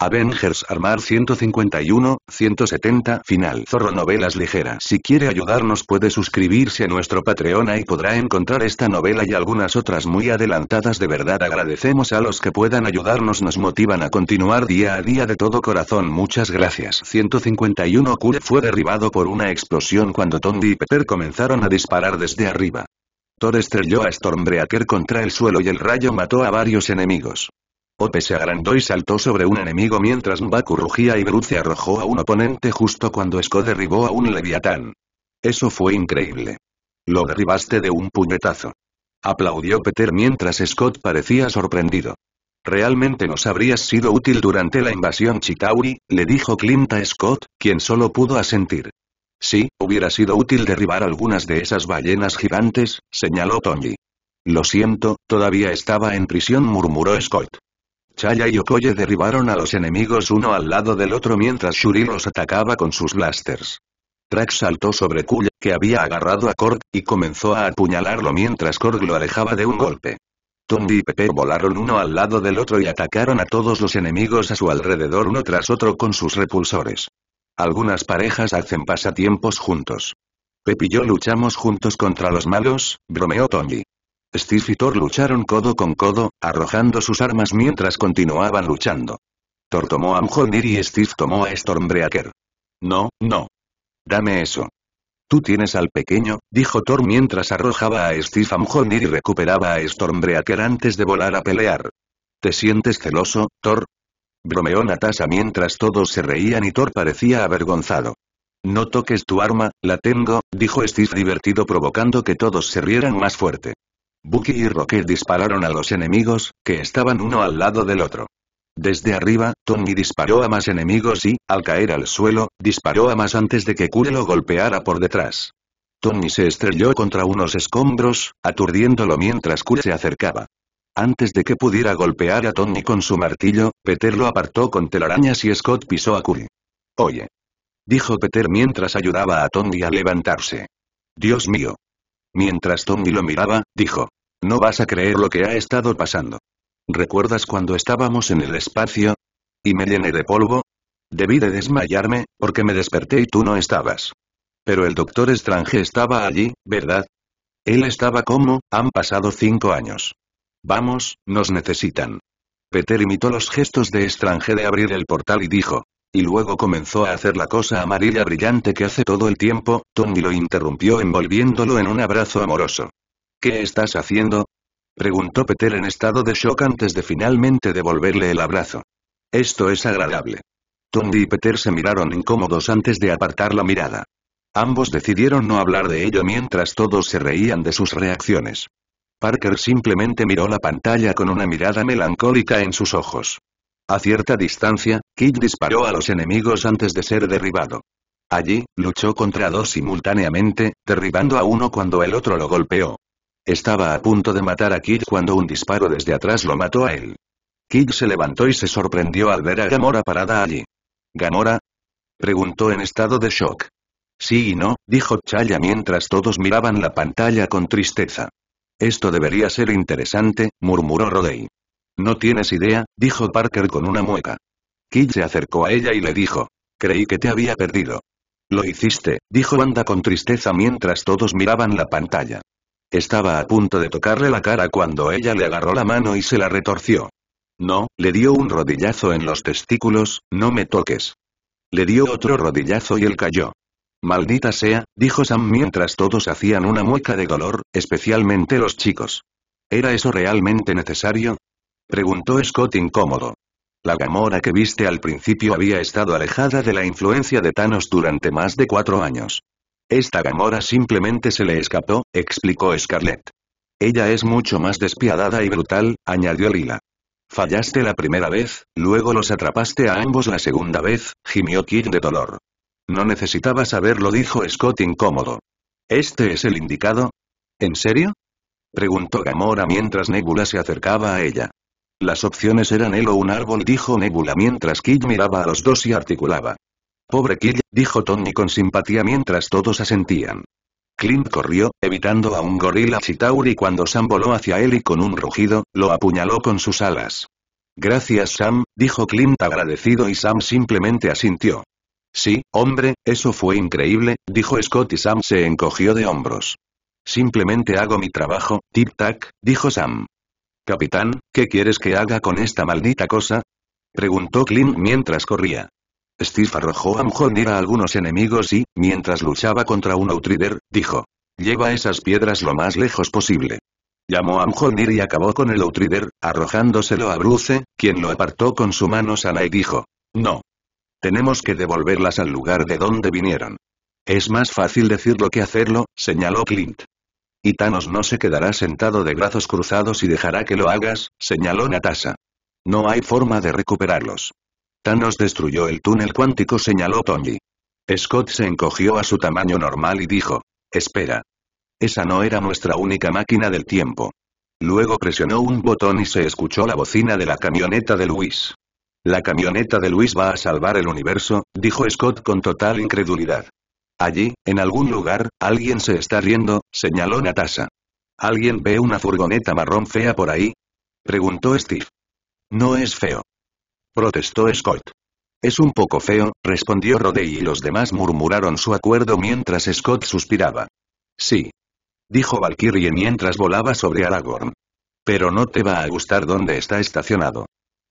Avengers Armar 151, 170 Final Zorro Novelas ligera Si quiere ayudarnos puede suscribirse a nuestro Patreon y podrá encontrar esta novela y algunas otras muy adelantadas de verdad agradecemos a los que puedan ayudarnos nos motivan a continuar día a día de todo corazón muchas gracias 151 Kure fue derribado por una explosión cuando Tondi y Pepper comenzaron a disparar desde arriba. Thor estrelló a Stormbreaker contra el suelo y el rayo mató a varios enemigos. Ope se agrandó y saltó sobre un enemigo mientras Mbaku rugía y Bruce arrojó a un oponente justo cuando Scott derribó a un leviatán. Eso fue increíble. Lo derribaste de un puñetazo. Aplaudió Peter mientras Scott parecía sorprendido. Realmente nos habrías sido útil durante la invasión Chitauri, le dijo Clint a Scott, quien solo pudo asentir. Sí, hubiera sido útil derribar algunas de esas ballenas gigantes, señaló Tony. Lo siento, todavía estaba en prisión murmuró Scott. Chaya y Okoye derribaron a los enemigos uno al lado del otro mientras Shuri los atacaba con sus blasters. Trax saltó sobre Kuya, que había agarrado a Korg, y comenzó a apuñalarlo mientras Korg lo alejaba de un golpe. Tondi y Pepe volaron uno al lado del otro y atacaron a todos los enemigos a su alrededor uno tras otro con sus repulsores. Algunas parejas hacen pasatiempos juntos. Pepe y yo luchamos juntos contra los malos, bromeó tombi Steve y Thor lucharon codo con codo, arrojando sus armas mientras continuaban luchando. Thor tomó a Mjolnir y Steve tomó a Stormbreaker. No, no. Dame eso. Tú tienes al pequeño, dijo Thor mientras arrojaba a Steve a Mjolnir y recuperaba a Stormbreaker antes de volar a pelear. ¿Te sientes celoso, Thor? Bromeó Natasha mientras todos se reían y Thor parecía avergonzado. No toques tu arma, la tengo, dijo Steve divertido provocando que todos se rieran más fuerte. Bucky y Rocket dispararon a los enemigos, que estaban uno al lado del otro. Desde arriba, Tony disparó a más enemigos y, al caer al suelo, disparó a más antes de que Kure lo golpeara por detrás. Tony se estrelló contra unos escombros, aturdiéndolo mientras Kure se acercaba. Antes de que pudiera golpear a Tony con su martillo, Peter lo apartó con telarañas y Scott pisó a Kure. Oye. Dijo Peter mientras ayudaba a Tony a levantarse. Dios mío. Mientras Tommy lo miraba, dijo. No vas a creer lo que ha estado pasando. ¿Recuerdas cuando estábamos en el espacio? ¿Y me llené de polvo? Debí de desmayarme, porque me desperté y tú no estabas. Pero el doctor Strange estaba allí, ¿verdad? Él estaba como, han pasado cinco años. Vamos, nos necesitan. Peter imitó los gestos de Estranje de abrir el portal y dijo, y luego comenzó a hacer la cosa amarilla brillante que hace todo el tiempo, Tony lo interrumpió envolviéndolo en un abrazo amoroso. ¿Qué estás haciendo? Preguntó Peter en estado de shock antes de finalmente devolverle el abrazo. Esto es agradable. Tony y Peter se miraron incómodos antes de apartar la mirada. Ambos decidieron no hablar de ello mientras todos se reían de sus reacciones. Parker simplemente miró la pantalla con una mirada melancólica en sus ojos. A cierta distancia, Kid disparó a los enemigos antes de ser derribado. Allí, luchó contra dos simultáneamente, derribando a uno cuando el otro lo golpeó. Estaba a punto de matar a Kid cuando un disparo desde atrás lo mató a él. Kid se levantó y se sorprendió al ver a Gamora parada allí. ¿Gamora? Preguntó en estado de shock. Sí y no, dijo Chaya mientras todos miraban la pantalla con tristeza. Esto debería ser interesante, murmuró Rodei. No tienes idea, dijo Parker con una mueca. Kid se acercó a ella y le dijo. Creí que te había perdido. Lo hiciste, dijo Wanda con tristeza mientras todos miraban la pantalla. Estaba a punto de tocarle la cara cuando ella le agarró la mano y se la retorció. No, le dio un rodillazo en los testículos, no me toques. Le dio otro rodillazo y él cayó. Maldita sea, dijo Sam mientras todos hacían una mueca de dolor, especialmente los chicos. ¿Era eso realmente necesario? Preguntó Scott incómodo. La Gamora que viste al principio había estado alejada de la influencia de Thanos durante más de cuatro años. Esta Gamora simplemente se le escapó, explicó Scarlett. Ella es mucho más despiadada y brutal, añadió Lila. Fallaste la primera vez, luego los atrapaste a ambos la segunda vez, gimió Kid de dolor. No necesitaba saberlo, dijo Scott incómodo. ¿Este es el indicado? ¿En serio? Preguntó Gamora mientras Nebula se acercaba a ella. Las opciones eran él o un árbol dijo Nebula mientras Kid miraba a los dos y articulaba. Pobre Kid, dijo Tony con simpatía mientras todos asentían. Clint corrió, evitando a un gorila Chitauri cuando Sam voló hacia él y con un rugido, lo apuñaló con sus alas. Gracias Sam, dijo Clint agradecido y Sam simplemente asintió. Sí, hombre, eso fue increíble, dijo Scott y Sam se encogió de hombros. Simplemente hago mi trabajo, tic-tac, dijo Sam. Capitán, ¿qué quieres que haga con esta maldita cosa? Preguntó Clint mientras corría. Steve arrojó a Mjolnir a algunos enemigos y, mientras luchaba contra un Outrider, dijo. Lleva esas piedras lo más lejos posible. Llamó a Mjolnir y acabó con el Outrider, arrojándoselo a Bruce, quien lo apartó con su mano sana y dijo. No. Tenemos que devolverlas al lugar de donde vinieron. Es más fácil decirlo que hacerlo, señaló Clint. Y Thanos no se quedará sentado de brazos cruzados y dejará que lo hagas, señaló Natasha. No hay forma de recuperarlos. Thanos destruyó el túnel cuántico señaló Tony. Scott se encogió a su tamaño normal y dijo. Espera. Esa no era nuestra única máquina del tiempo. Luego presionó un botón y se escuchó la bocina de la camioneta de Luis. La camioneta de Luis va a salvar el universo, dijo Scott con total incredulidad. Allí, en algún lugar, alguien se está riendo, señaló Natasha. ¿Alguien ve una furgoneta marrón fea por ahí? Preguntó Steve. No es feo. Protestó Scott. Es un poco feo, respondió Rodey y los demás murmuraron su acuerdo mientras Scott suspiraba. Sí. Dijo Valkyrie mientras volaba sobre Aragorn. Pero no te va a gustar dónde está estacionado.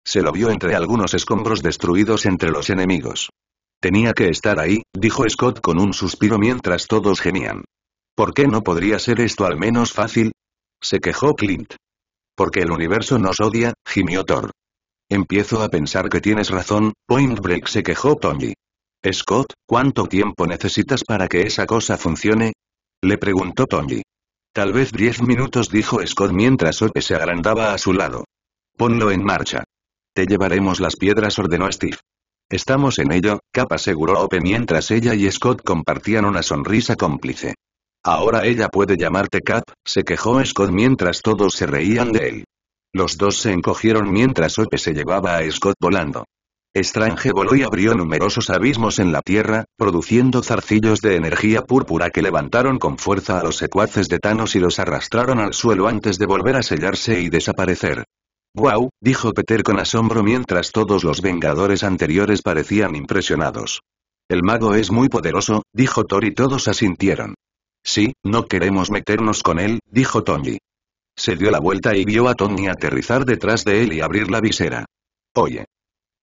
Se lo vio entre algunos escombros destruidos entre los enemigos. Tenía que estar ahí, dijo Scott con un suspiro mientras todos gemían. ¿Por qué no podría ser esto al menos fácil? Se quejó Clint. Porque el universo nos odia, gimió Thor. Empiezo a pensar que tienes razón, Point Break se quejó Tony. Scott, ¿cuánto tiempo necesitas para que esa cosa funcione? Le preguntó Tony. Tal vez diez minutos dijo Scott mientras Ope se agrandaba a su lado. Ponlo en marcha. Te llevaremos las piedras ordenó Steve. Estamos en ello, Cap aseguró Ope mientras ella y Scott compartían una sonrisa cómplice. Ahora ella puede llamarte Cap, se quejó Scott mientras todos se reían de él. Los dos se encogieron mientras Ope se llevaba a Scott volando. Strange voló y abrió numerosos abismos en la tierra, produciendo zarcillos de energía púrpura que levantaron con fuerza a los secuaces de Thanos y los arrastraron al suelo antes de volver a sellarse y desaparecer. ¡Guau! dijo Peter con asombro mientras todos los Vengadores anteriores parecían impresionados. El mago es muy poderoso, dijo Thor y todos asintieron. Sí, no queremos meternos con él, dijo Tony. Se dio la vuelta y vio a Tony aterrizar detrás de él y abrir la visera. Oye.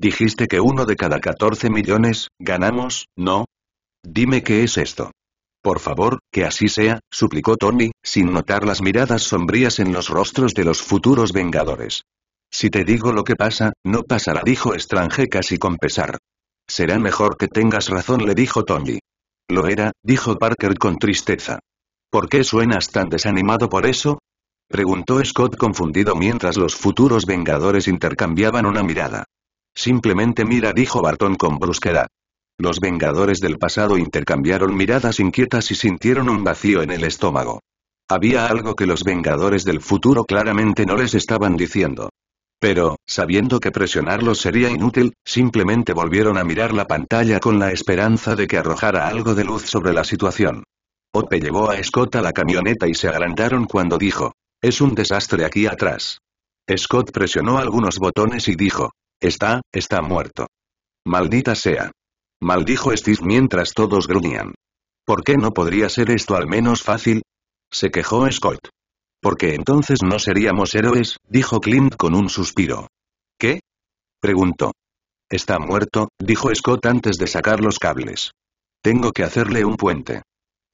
Dijiste que uno de cada 14 millones, ganamos, ¿no? Dime qué es esto. Por favor, que así sea, suplicó Tony, sin notar las miradas sombrías en los rostros de los futuros Vengadores. Si te digo lo que pasa, no pasará dijo Strange casi con pesar. Será mejor que tengas razón le dijo Tony. Lo era, dijo Parker con tristeza. ¿Por qué suenas tan desanimado por eso? Preguntó Scott confundido mientras los futuros Vengadores intercambiaban una mirada. Simplemente mira dijo Barton con brusquedad. Los Vengadores del pasado intercambiaron miradas inquietas y sintieron un vacío en el estómago. Había algo que los Vengadores del futuro claramente no les estaban diciendo. Pero, sabiendo que presionarlo sería inútil, simplemente volvieron a mirar la pantalla con la esperanza de que arrojara algo de luz sobre la situación. Ope llevó a Scott a la camioneta y se agrandaron cuando dijo, es un desastre aquí atrás. Scott presionó algunos botones y dijo, está, está muerto. Maldita sea. Maldijo Steve mientras todos gruñían. ¿Por qué no podría ser esto al menos fácil? Se quejó Scott. Porque entonces no seríamos héroes, dijo Clint con un suspiro. ¿Qué? preguntó. Está muerto, dijo Scott antes de sacar los cables. Tengo que hacerle un puente.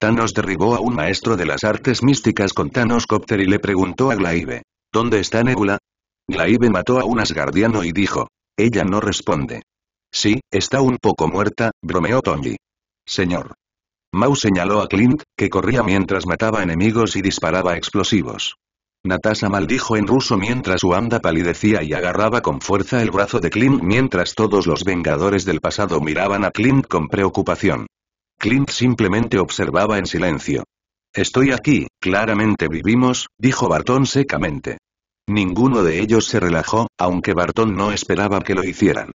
Thanos derribó a un maestro de las artes místicas con Thanos Copter y le preguntó a Glaive. ¿Dónde está Nebula? Glaive mató a un asgardiano y dijo. Ella no responde. Sí, está un poco muerta, bromeó Tony. Señor. Mau señaló a Clint, que corría mientras mataba enemigos y disparaba explosivos. Natasha maldijo en ruso mientras su Wanda palidecía y agarraba con fuerza el brazo de Clint mientras todos los Vengadores del pasado miraban a Clint con preocupación. Clint simplemente observaba en silencio. Estoy aquí, claramente vivimos, dijo Barton secamente. Ninguno de ellos se relajó, aunque Barton no esperaba que lo hicieran.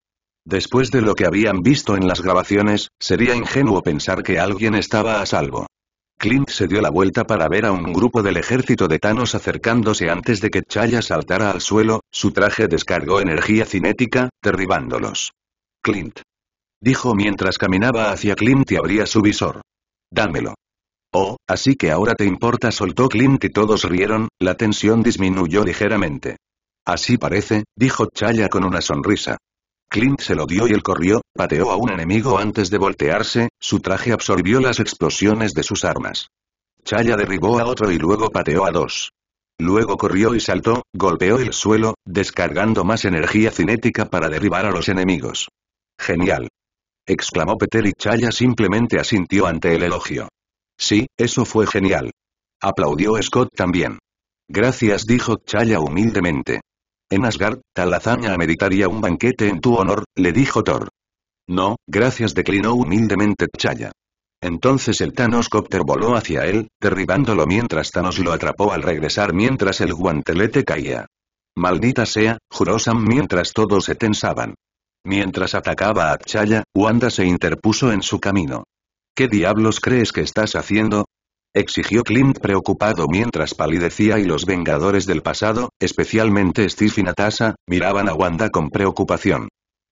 Después de lo que habían visto en las grabaciones, sería ingenuo pensar que alguien estaba a salvo. Clint se dio la vuelta para ver a un grupo del ejército de Thanos acercándose antes de que Chaya saltara al suelo, su traje descargó energía cinética, derribándolos. Clint. Dijo mientras caminaba hacia Clint y abría su visor. Dámelo. Oh, así que ahora te importa soltó Clint y todos rieron, la tensión disminuyó ligeramente. Así parece, dijo Chaya con una sonrisa. Clint se lo dio y él corrió, pateó a un enemigo antes de voltearse, su traje absorbió las explosiones de sus armas. Chaya derribó a otro y luego pateó a dos. Luego corrió y saltó, golpeó el suelo, descargando más energía cinética para derribar a los enemigos. Genial. Exclamó Peter y Chaya simplemente asintió ante el elogio. Sí, eso fue genial. Aplaudió Scott también. Gracias dijo Chaya humildemente. En Asgard, tal hazaña un banquete en tu honor, le dijo Thor. No, gracias declinó humildemente Chaya. Entonces el Thanos voló hacia él, derribándolo mientras Thanos lo atrapó al regresar mientras el guantelete caía. Maldita sea, juró Sam mientras todos se tensaban. Mientras atacaba a Chaya, Wanda se interpuso en su camino. ¿Qué diablos crees que estás haciendo? exigió Clint preocupado mientras palidecía y los Vengadores del pasado, especialmente Steve y Natasha, miraban a Wanda con preocupación.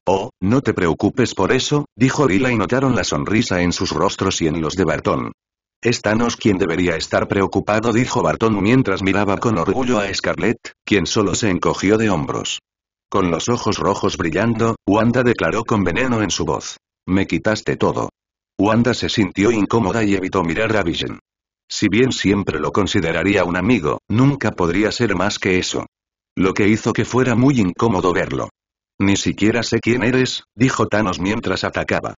Oh, no te preocupes por eso, dijo Lila y notaron la sonrisa en sus rostros y en los de Barton. Es quien debería estar preocupado dijo Barton mientras miraba con orgullo a Scarlett, quien solo se encogió de hombros. Con los ojos rojos brillando, Wanda declaró con veneno en su voz. Me quitaste todo. Wanda se sintió incómoda y evitó mirar a Vision. Si bien siempre lo consideraría un amigo, nunca podría ser más que eso. Lo que hizo que fuera muy incómodo verlo. Ni siquiera sé quién eres, dijo Thanos mientras atacaba.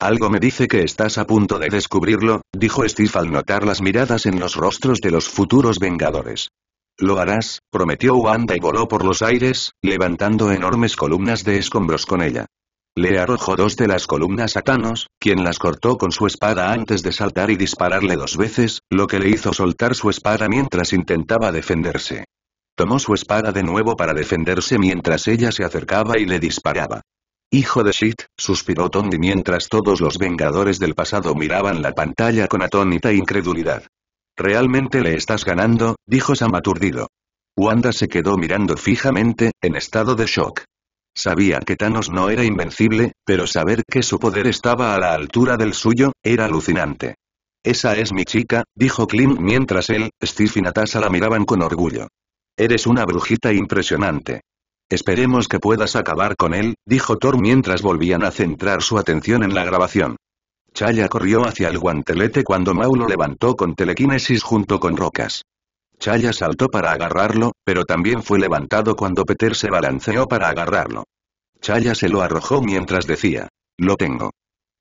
Algo me dice que estás a punto de descubrirlo, dijo Steve al notar las miradas en los rostros de los futuros Vengadores. Lo harás, prometió Wanda y voló por los aires, levantando enormes columnas de escombros con ella. Le arrojó dos de las columnas a Thanos, quien las cortó con su espada antes de saltar y dispararle dos veces, lo que le hizo soltar su espada mientras intentaba defenderse. Tomó su espada de nuevo para defenderse mientras ella se acercaba y le disparaba. Hijo de shit, suspiró Tony mientras todos los Vengadores del pasado miraban la pantalla con atónita incredulidad. Realmente le estás ganando, dijo Sam aturdido. Wanda se quedó mirando fijamente, en estado de shock. Sabía que Thanos no era invencible, pero saber que su poder estaba a la altura del suyo, era alucinante. Esa es mi chica, dijo Klim mientras él, Steve y Natasha la miraban con orgullo. Eres una brujita impresionante. Esperemos que puedas acabar con él, dijo Thor mientras volvían a centrar su atención en la grabación. Chaya corrió hacia el guantelete cuando Mau lo levantó con telequinesis junto con rocas. Chaya saltó para agarrarlo, pero también fue levantado cuando Peter se balanceó para agarrarlo. Chaya se lo arrojó mientras decía, lo tengo.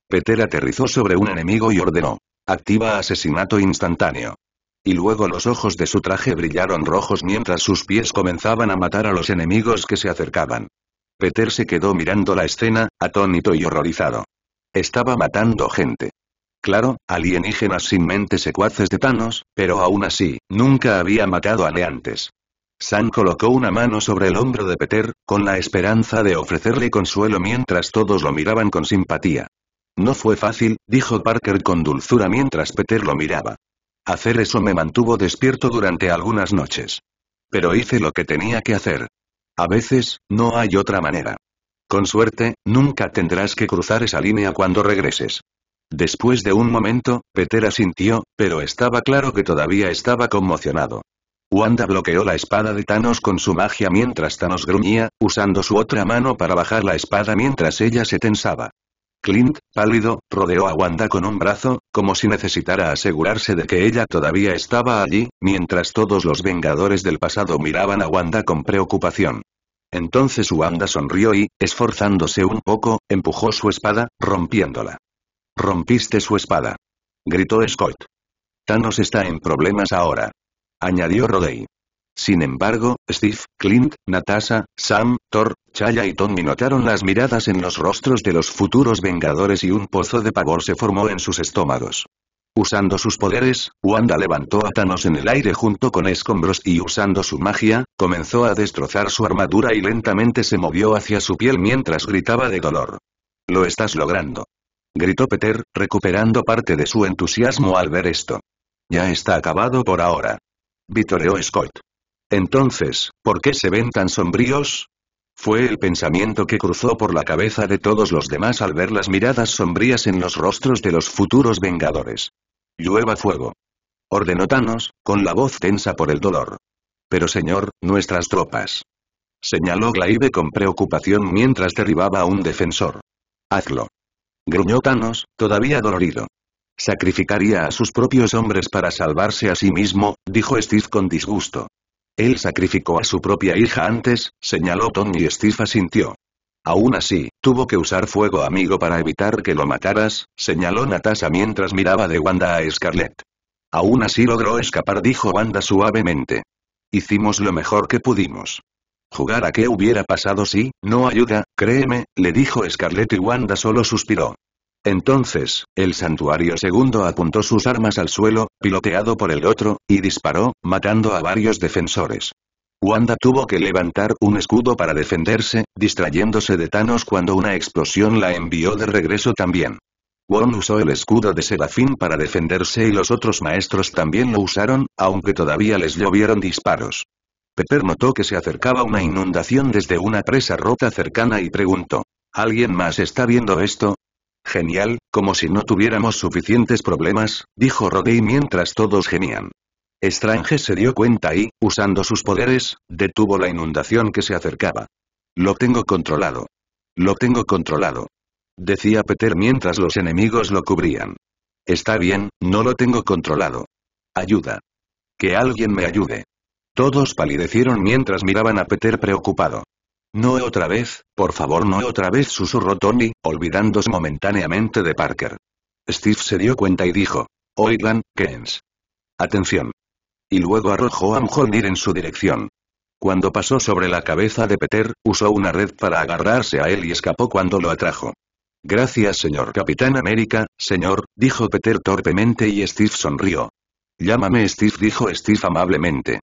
Peter aterrizó sobre un enemigo y ordenó, activa asesinato instantáneo. Y luego los ojos de su traje brillaron rojos mientras sus pies comenzaban a matar a los enemigos que se acercaban. Peter se quedó mirando la escena, atónito y horrorizado. Estaba matando gente claro, alienígenas sin mente secuaces de Thanos, pero aún así, nunca había matado a Neantes. Sam colocó una mano sobre el hombro de Peter, con la esperanza de ofrecerle consuelo mientras todos lo miraban con simpatía. No fue fácil, dijo Parker con dulzura mientras Peter lo miraba. Hacer eso me mantuvo despierto durante algunas noches. Pero hice lo que tenía que hacer. A veces, no hay otra manera. Con suerte, nunca tendrás que cruzar esa línea cuando regreses. Después de un momento, Peter asintió, pero estaba claro que todavía estaba conmocionado. Wanda bloqueó la espada de Thanos con su magia mientras Thanos gruñía, usando su otra mano para bajar la espada mientras ella se tensaba. Clint, pálido, rodeó a Wanda con un brazo, como si necesitara asegurarse de que ella todavía estaba allí, mientras todos los Vengadores del pasado miraban a Wanda con preocupación. Entonces Wanda sonrió y, esforzándose un poco, empujó su espada, rompiéndola. Rompiste su espada. Gritó Scott. Thanos está en problemas ahora. Añadió Rodey. Sin embargo, Steve, Clint, Natasha, Sam, Thor, Chaya y Tommy notaron las miradas en los rostros de los futuros Vengadores y un pozo de pavor se formó en sus estómagos. Usando sus poderes, Wanda levantó a Thanos en el aire junto con escombros y usando su magia, comenzó a destrozar su armadura y lentamente se movió hacia su piel mientras gritaba de dolor. Lo estás logrando gritó Peter, recuperando parte de su entusiasmo al ver esto. Ya está acabado por ahora. Vitoreó Scott. Entonces, ¿por qué se ven tan sombríos? Fue el pensamiento que cruzó por la cabeza de todos los demás al ver las miradas sombrías en los rostros de los futuros Vengadores. Llueva fuego. Ordenó Thanos, con la voz tensa por el dolor. Pero señor, nuestras tropas. Señaló Glaive con preocupación mientras derribaba a un defensor. Hazlo gruñó Thanos, todavía dolorido. Sacrificaría a sus propios hombres para salvarse a sí mismo, dijo Steve con disgusto. Él sacrificó a su propia hija antes, señaló Tony y Steve asintió. Aún así, tuvo que usar fuego amigo para evitar que lo mataras, señaló Natasha mientras miraba de Wanda a Scarlett. Aún así logró escapar dijo Wanda suavemente. Hicimos lo mejor que pudimos. Jugar a qué hubiera pasado si, no ayuda, créeme, le dijo Scarlett y Wanda solo suspiró. Entonces, el santuario segundo apuntó sus armas al suelo, piloteado por el otro, y disparó, matando a varios defensores. Wanda tuvo que levantar un escudo para defenderse, distrayéndose de Thanos cuando una explosión la envió de regreso también. Wong usó el escudo de Serafín para defenderse y los otros maestros también lo usaron, aunque todavía les llovieron disparos. Peter notó que se acercaba una inundación desde una presa rota cercana y preguntó. ¿Alguien más está viendo esto? Genial, como si no tuviéramos suficientes problemas, dijo Roddy mientras todos gemían. Strange se dio cuenta y, usando sus poderes, detuvo la inundación que se acercaba. Lo tengo controlado. Lo tengo controlado. Decía Peter mientras los enemigos lo cubrían. Está bien, no lo tengo controlado. Ayuda. Que alguien me ayude. Todos palidecieron mientras miraban a Peter preocupado. No otra vez, por favor no otra vez susurró Tony, olvidándose momentáneamente de Parker. Steve se dio cuenta y dijo. Oigan, Kens. Atención. Y luego arrojó a Mjolnir en su dirección. Cuando pasó sobre la cabeza de Peter, usó una red para agarrarse a él y escapó cuando lo atrajo. Gracias señor Capitán América, señor, dijo Peter torpemente y Steve sonrió. Llámame Steve dijo Steve amablemente.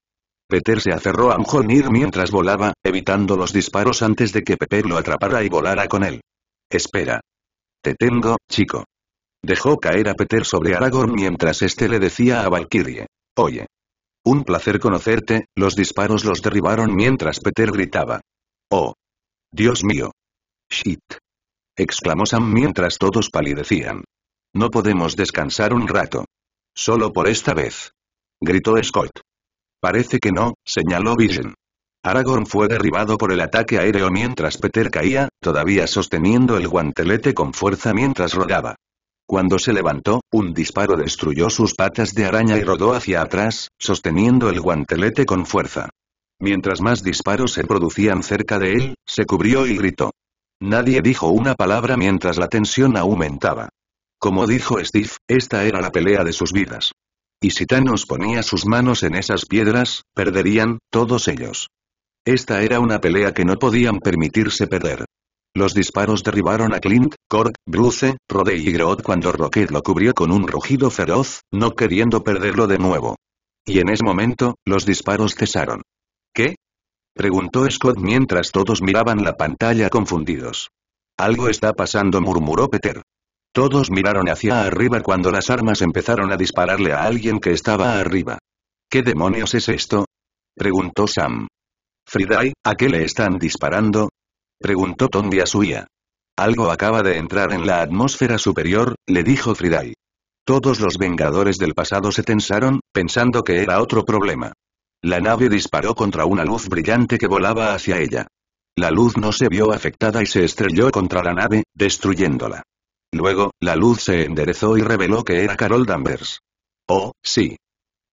Peter se aferró a Mjolnir mientras volaba, evitando los disparos antes de que Pepper lo atrapara y volara con él. Espera. Te tengo, chico. Dejó caer a Peter sobre Aragorn mientras este le decía a Valkyrie. Oye. Un placer conocerte, los disparos los derribaron mientras Peter gritaba. Oh. Dios mío. Shit. Exclamó Sam mientras todos palidecían. No podemos descansar un rato. Solo por esta vez. Gritó Scott. Parece que no, señaló Vision. Aragorn fue derribado por el ataque aéreo mientras Peter caía, todavía sosteniendo el guantelete con fuerza mientras rodaba. Cuando se levantó, un disparo destruyó sus patas de araña y rodó hacia atrás, sosteniendo el guantelete con fuerza. Mientras más disparos se producían cerca de él, se cubrió y gritó. Nadie dijo una palabra mientras la tensión aumentaba. Como dijo Steve, esta era la pelea de sus vidas. Y si Thanos ponía sus manos en esas piedras, perderían, todos ellos. Esta era una pelea que no podían permitirse perder. Los disparos derribaron a Clint, Cork, Bruce, Rodey y Groot cuando Rocket lo cubrió con un rugido feroz, no queriendo perderlo de nuevo. Y en ese momento, los disparos cesaron. ¿Qué? Preguntó Scott mientras todos miraban la pantalla confundidos. Algo está pasando murmuró Peter. Todos miraron hacia arriba cuando las armas empezaron a dispararle a alguien que estaba arriba. ¿Qué demonios es esto? preguntó Sam. Friday, ¿a qué le están disparando? preguntó Tondi a suya. Algo acaba de entrar en la atmósfera superior, le dijo Friday. Todos los Vengadores del pasado se tensaron, pensando que era otro problema. La nave disparó contra una luz brillante que volaba hacia ella. La luz no se vio afectada y se estrelló contra la nave, destruyéndola. Luego, la luz se enderezó y reveló que era Carol Danvers. Oh, sí.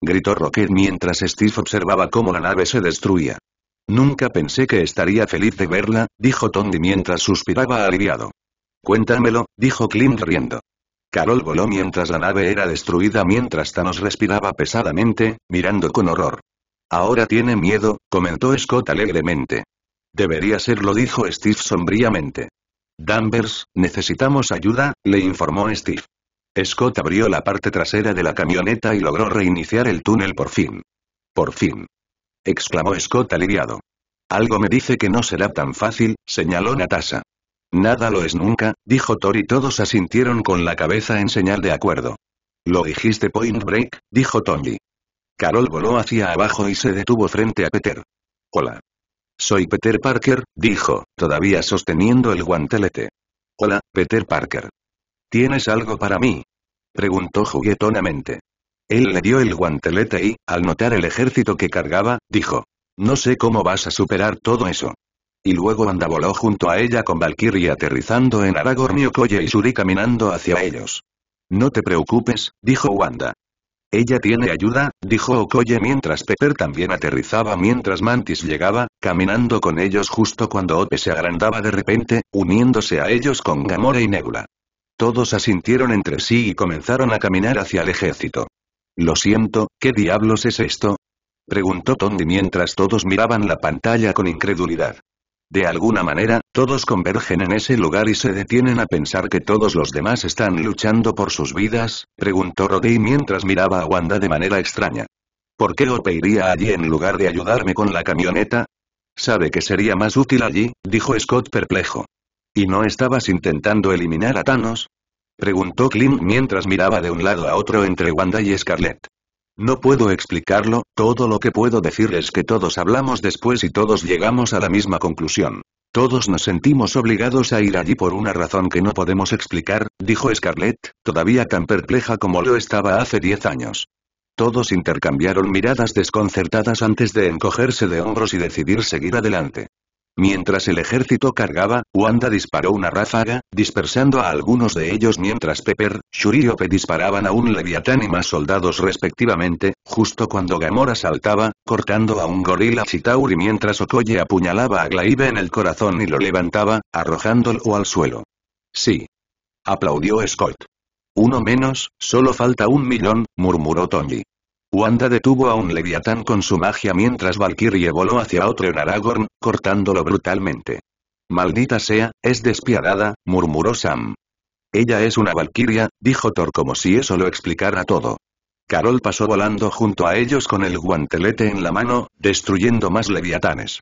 Gritó Rocket mientras Steve observaba cómo la nave se destruía. Nunca pensé que estaría feliz de verla, dijo Tony mientras suspiraba aliviado. Cuéntamelo, dijo Clint riendo. Carol voló mientras la nave era destruida mientras Thanos respiraba pesadamente, mirando con horror. Ahora tiene miedo, comentó Scott alegremente. Debería serlo dijo Steve sombríamente. Danvers, necesitamos ayuda, le informó Steve. Scott abrió la parte trasera de la camioneta y logró reiniciar el túnel por fin. Por fin. exclamó Scott aliviado. Algo me dice que no será tan fácil, señaló Natasha. Nada lo es nunca, dijo Thor y todos asintieron con la cabeza en señal de acuerdo. Lo dijiste Point Break, dijo Tommy. Carol voló hacia abajo y se detuvo frente a Peter. Hola. Soy Peter Parker, dijo, todavía sosteniendo el guantelete. Hola, Peter Parker. ¿Tienes algo para mí? preguntó juguetonamente. Él le dio el guantelete y, al notar el ejército que cargaba, dijo. No sé cómo vas a superar todo eso. Y luego voló junto a ella con Valkyrie aterrizando en Aragornio y y Suri caminando hacia ellos. No te preocupes, dijo Wanda. Ella tiene ayuda, dijo Okoye mientras Pepper también aterrizaba mientras Mantis llegaba, caminando con ellos justo cuando Ope se agrandaba de repente, uniéndose a ellos con Gamora y Nebula. Todos asintieron entre sí y comenzaron a caminar hacia el ejército. Lo siento, ¿qué diablos es esto? Preguntó Tondi mientras todos miraban la pantalla con incredulidad. De alguna manera, todos convergen en ese lugar y se detienen a pensar que todos los demás están luchando por sus vidas, preguntó Roddy mientras miraba a Wanda de manera extraña. ¿Por qué Ope iría allí en lugar de ayudarme con la camioneta? Sabe que sería más útil allí, dijo Scott perplejo. ¿Y no estabas intentando eliminar a Thanos? Preguntó Clint mientras miraba de un lado a otro entre Wanda y Scarlett. No puedo explicarlo, todo lo que puedo decir es que todos hablamos después y todos llegamos a la misma conclusión. Todos nos sentimos obligados a ir allí por una razón que no podemos explicar, dijo Scarlett, todavía tan perpleja como lo estaba hace diez años. Todos intercambiaron miradas desconcertadas antes de encogerse de hombros y decidir seguir adelante. Mientras el ejército cargaba, Wanda disparó una ráfaga, dispersando a algunos de ellos mientras Pepper, Shuri y Ope disparaban a un leviatán y más soldados respectivamente, justo cuando Gamora saltaba, cortando a un gorila Chitauri mientras Okoye apuñalaba a Glaive en el corazón y lo levantaba, arrojándolo al suelo. Sí. Aplaudió Scott. Uno menos, solo falta un millón, murmuró Tony. Wanda detuvo a un leviatán con su magia mientras Valkyrie voló hacia otro Aragorn, cortándolo brutalmente. Maldita sea, es despiadada, murmuró Sam. Ella es una Valkyria, dijo Thor como si eso lo explicara todo. Carol pasó volando junto a ellos con el guantelete en la mano, destruyendo más leviatanes.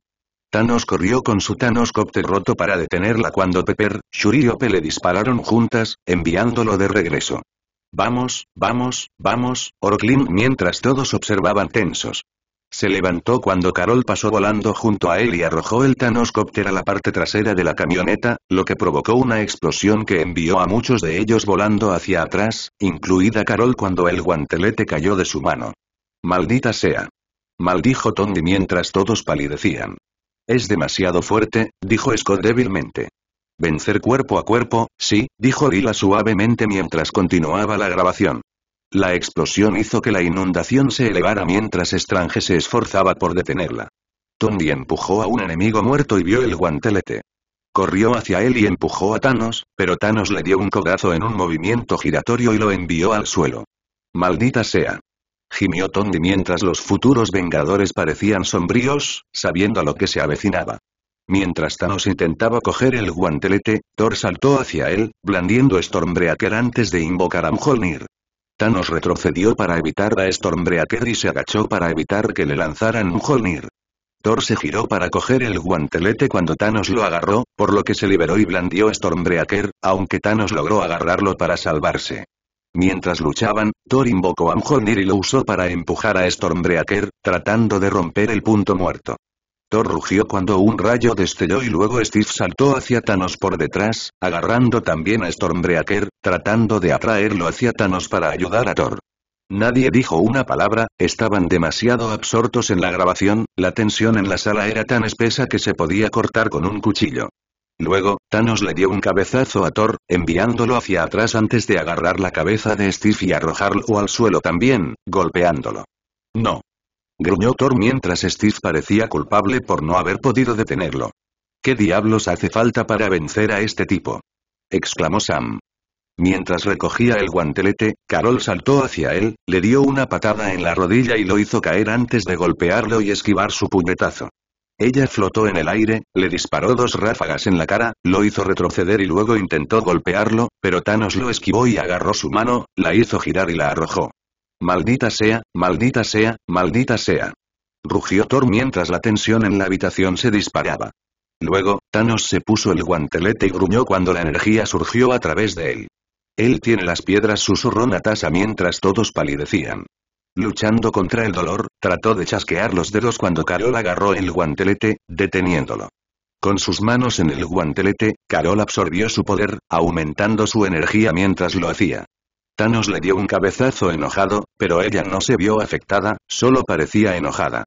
Thanos corrió con su Thanos roto para detenerla cuando Pepper, Shuri y Ope le dispararon juntas, enviándolo de regreso. Vamos, vamos, vamos, Orklin mientras todos observaban tensos. Se levantó cuando Carol pasó volando junto a él y arrojó el Thanoscopter a la parte trasera de la camioneta, lo que provocó una explosión que envió a muchos de ellos volando hacia atrás, incluida Carol cuando el guantelete cayó de su mano. Maldita sea. Maldijo Tony mientras todos palidecían. Es demasiado fuerte, dijo Scott débilmente. Vencer cuerpo a cuerpo, sí, dijo Dila suavemente mientras continuaba la grabación. La explosión hizo que la inundación se elevara mientras Strange se esforzaba por detenerla. Tony empujó a un enemigo muerto y vio el guantelete. Corrió hacia él y empujó a Thanos, pero Thanos le dio un codazo en un movimiento giratorio y lo envió al suelo. Maldita sea. Gimió Tondi mientras los futuros Vengadores parecían sombríos, sabiendo a lo que se avecinaba. Mientras Thanos intentaba coger el guantelete, Thor saltó hacia él, blandiendo Stormbreaker antes de invocar a Mjolnir. Thanos retrocedió para evitar a Stormbreaker y se agachó para evitar que le lanzaran Mjolnir. Thor se giró para coger el guantelete cuando Thanos lo agarró, por lo que se liberó y blandió Stormbreaker, aunque Thanos logró agarrarlo para salvarse. Mientras luchaban, Thor invocó a Mjolnir y lo usó para empujar a Stormbreaker, tratando de romper el punto muerto. Thor rugió cuando un rayo destelló y luego Steve saltó hacia Thanos por detrás, agarrando también a Stormbreaker, tratando de atraerlo hacia Thanos para ayudar a Thor. Nadie dijo una palabra, estaban demasiado absortos en la grabación, la tensión en la sala era tan espesa que se podía cortar con un cuchillo. Luego, Thanos le dio un cabezazo a Thor, enviándolo hacia atrás antes de agarrar la cabeza de Steve y arrojarlo al suelo también, golpeándolo. No gruñó Thor mientras Steve parecía culpable por no haber podido detenerlo. ¿Qué diablos hace falta para vencer a este tipo? exclamó Sam. Mientras recogía el guantelete, Carol saltó hacia él, le dio una patada en la rodilla y lo hizo caer antes de golpearlo y esquivar su puñetazo. Ella flotó en el aire, le disparó dos ráfagas en la cara, lo hizo retroceder y luego intentó golpearlo, pero Thanos lo esquivó y agarró su mano, la hizo girar y la arrojó. Maldita sea, maldita sea, maldita sea. Rugió Thor mientras la tensión en la habitación se disparaba. Luego, Thanos se puso el guantelete y gruñó cuando la energía surgió a través de él. Él tiene las piedras susurró Natasha mientras todos palidecían. Luchando contra el dolor, trató de chasquear los dedos cuando Carol agarró el guantelete, deteniéndolo. Con sus manos en el guantelete, Carol absorbió su poder, aumentando su energía mientras lo hacía. Thanos le dio un cabezazo enojado, pero ella no se vio afectada, solo parecía enojada.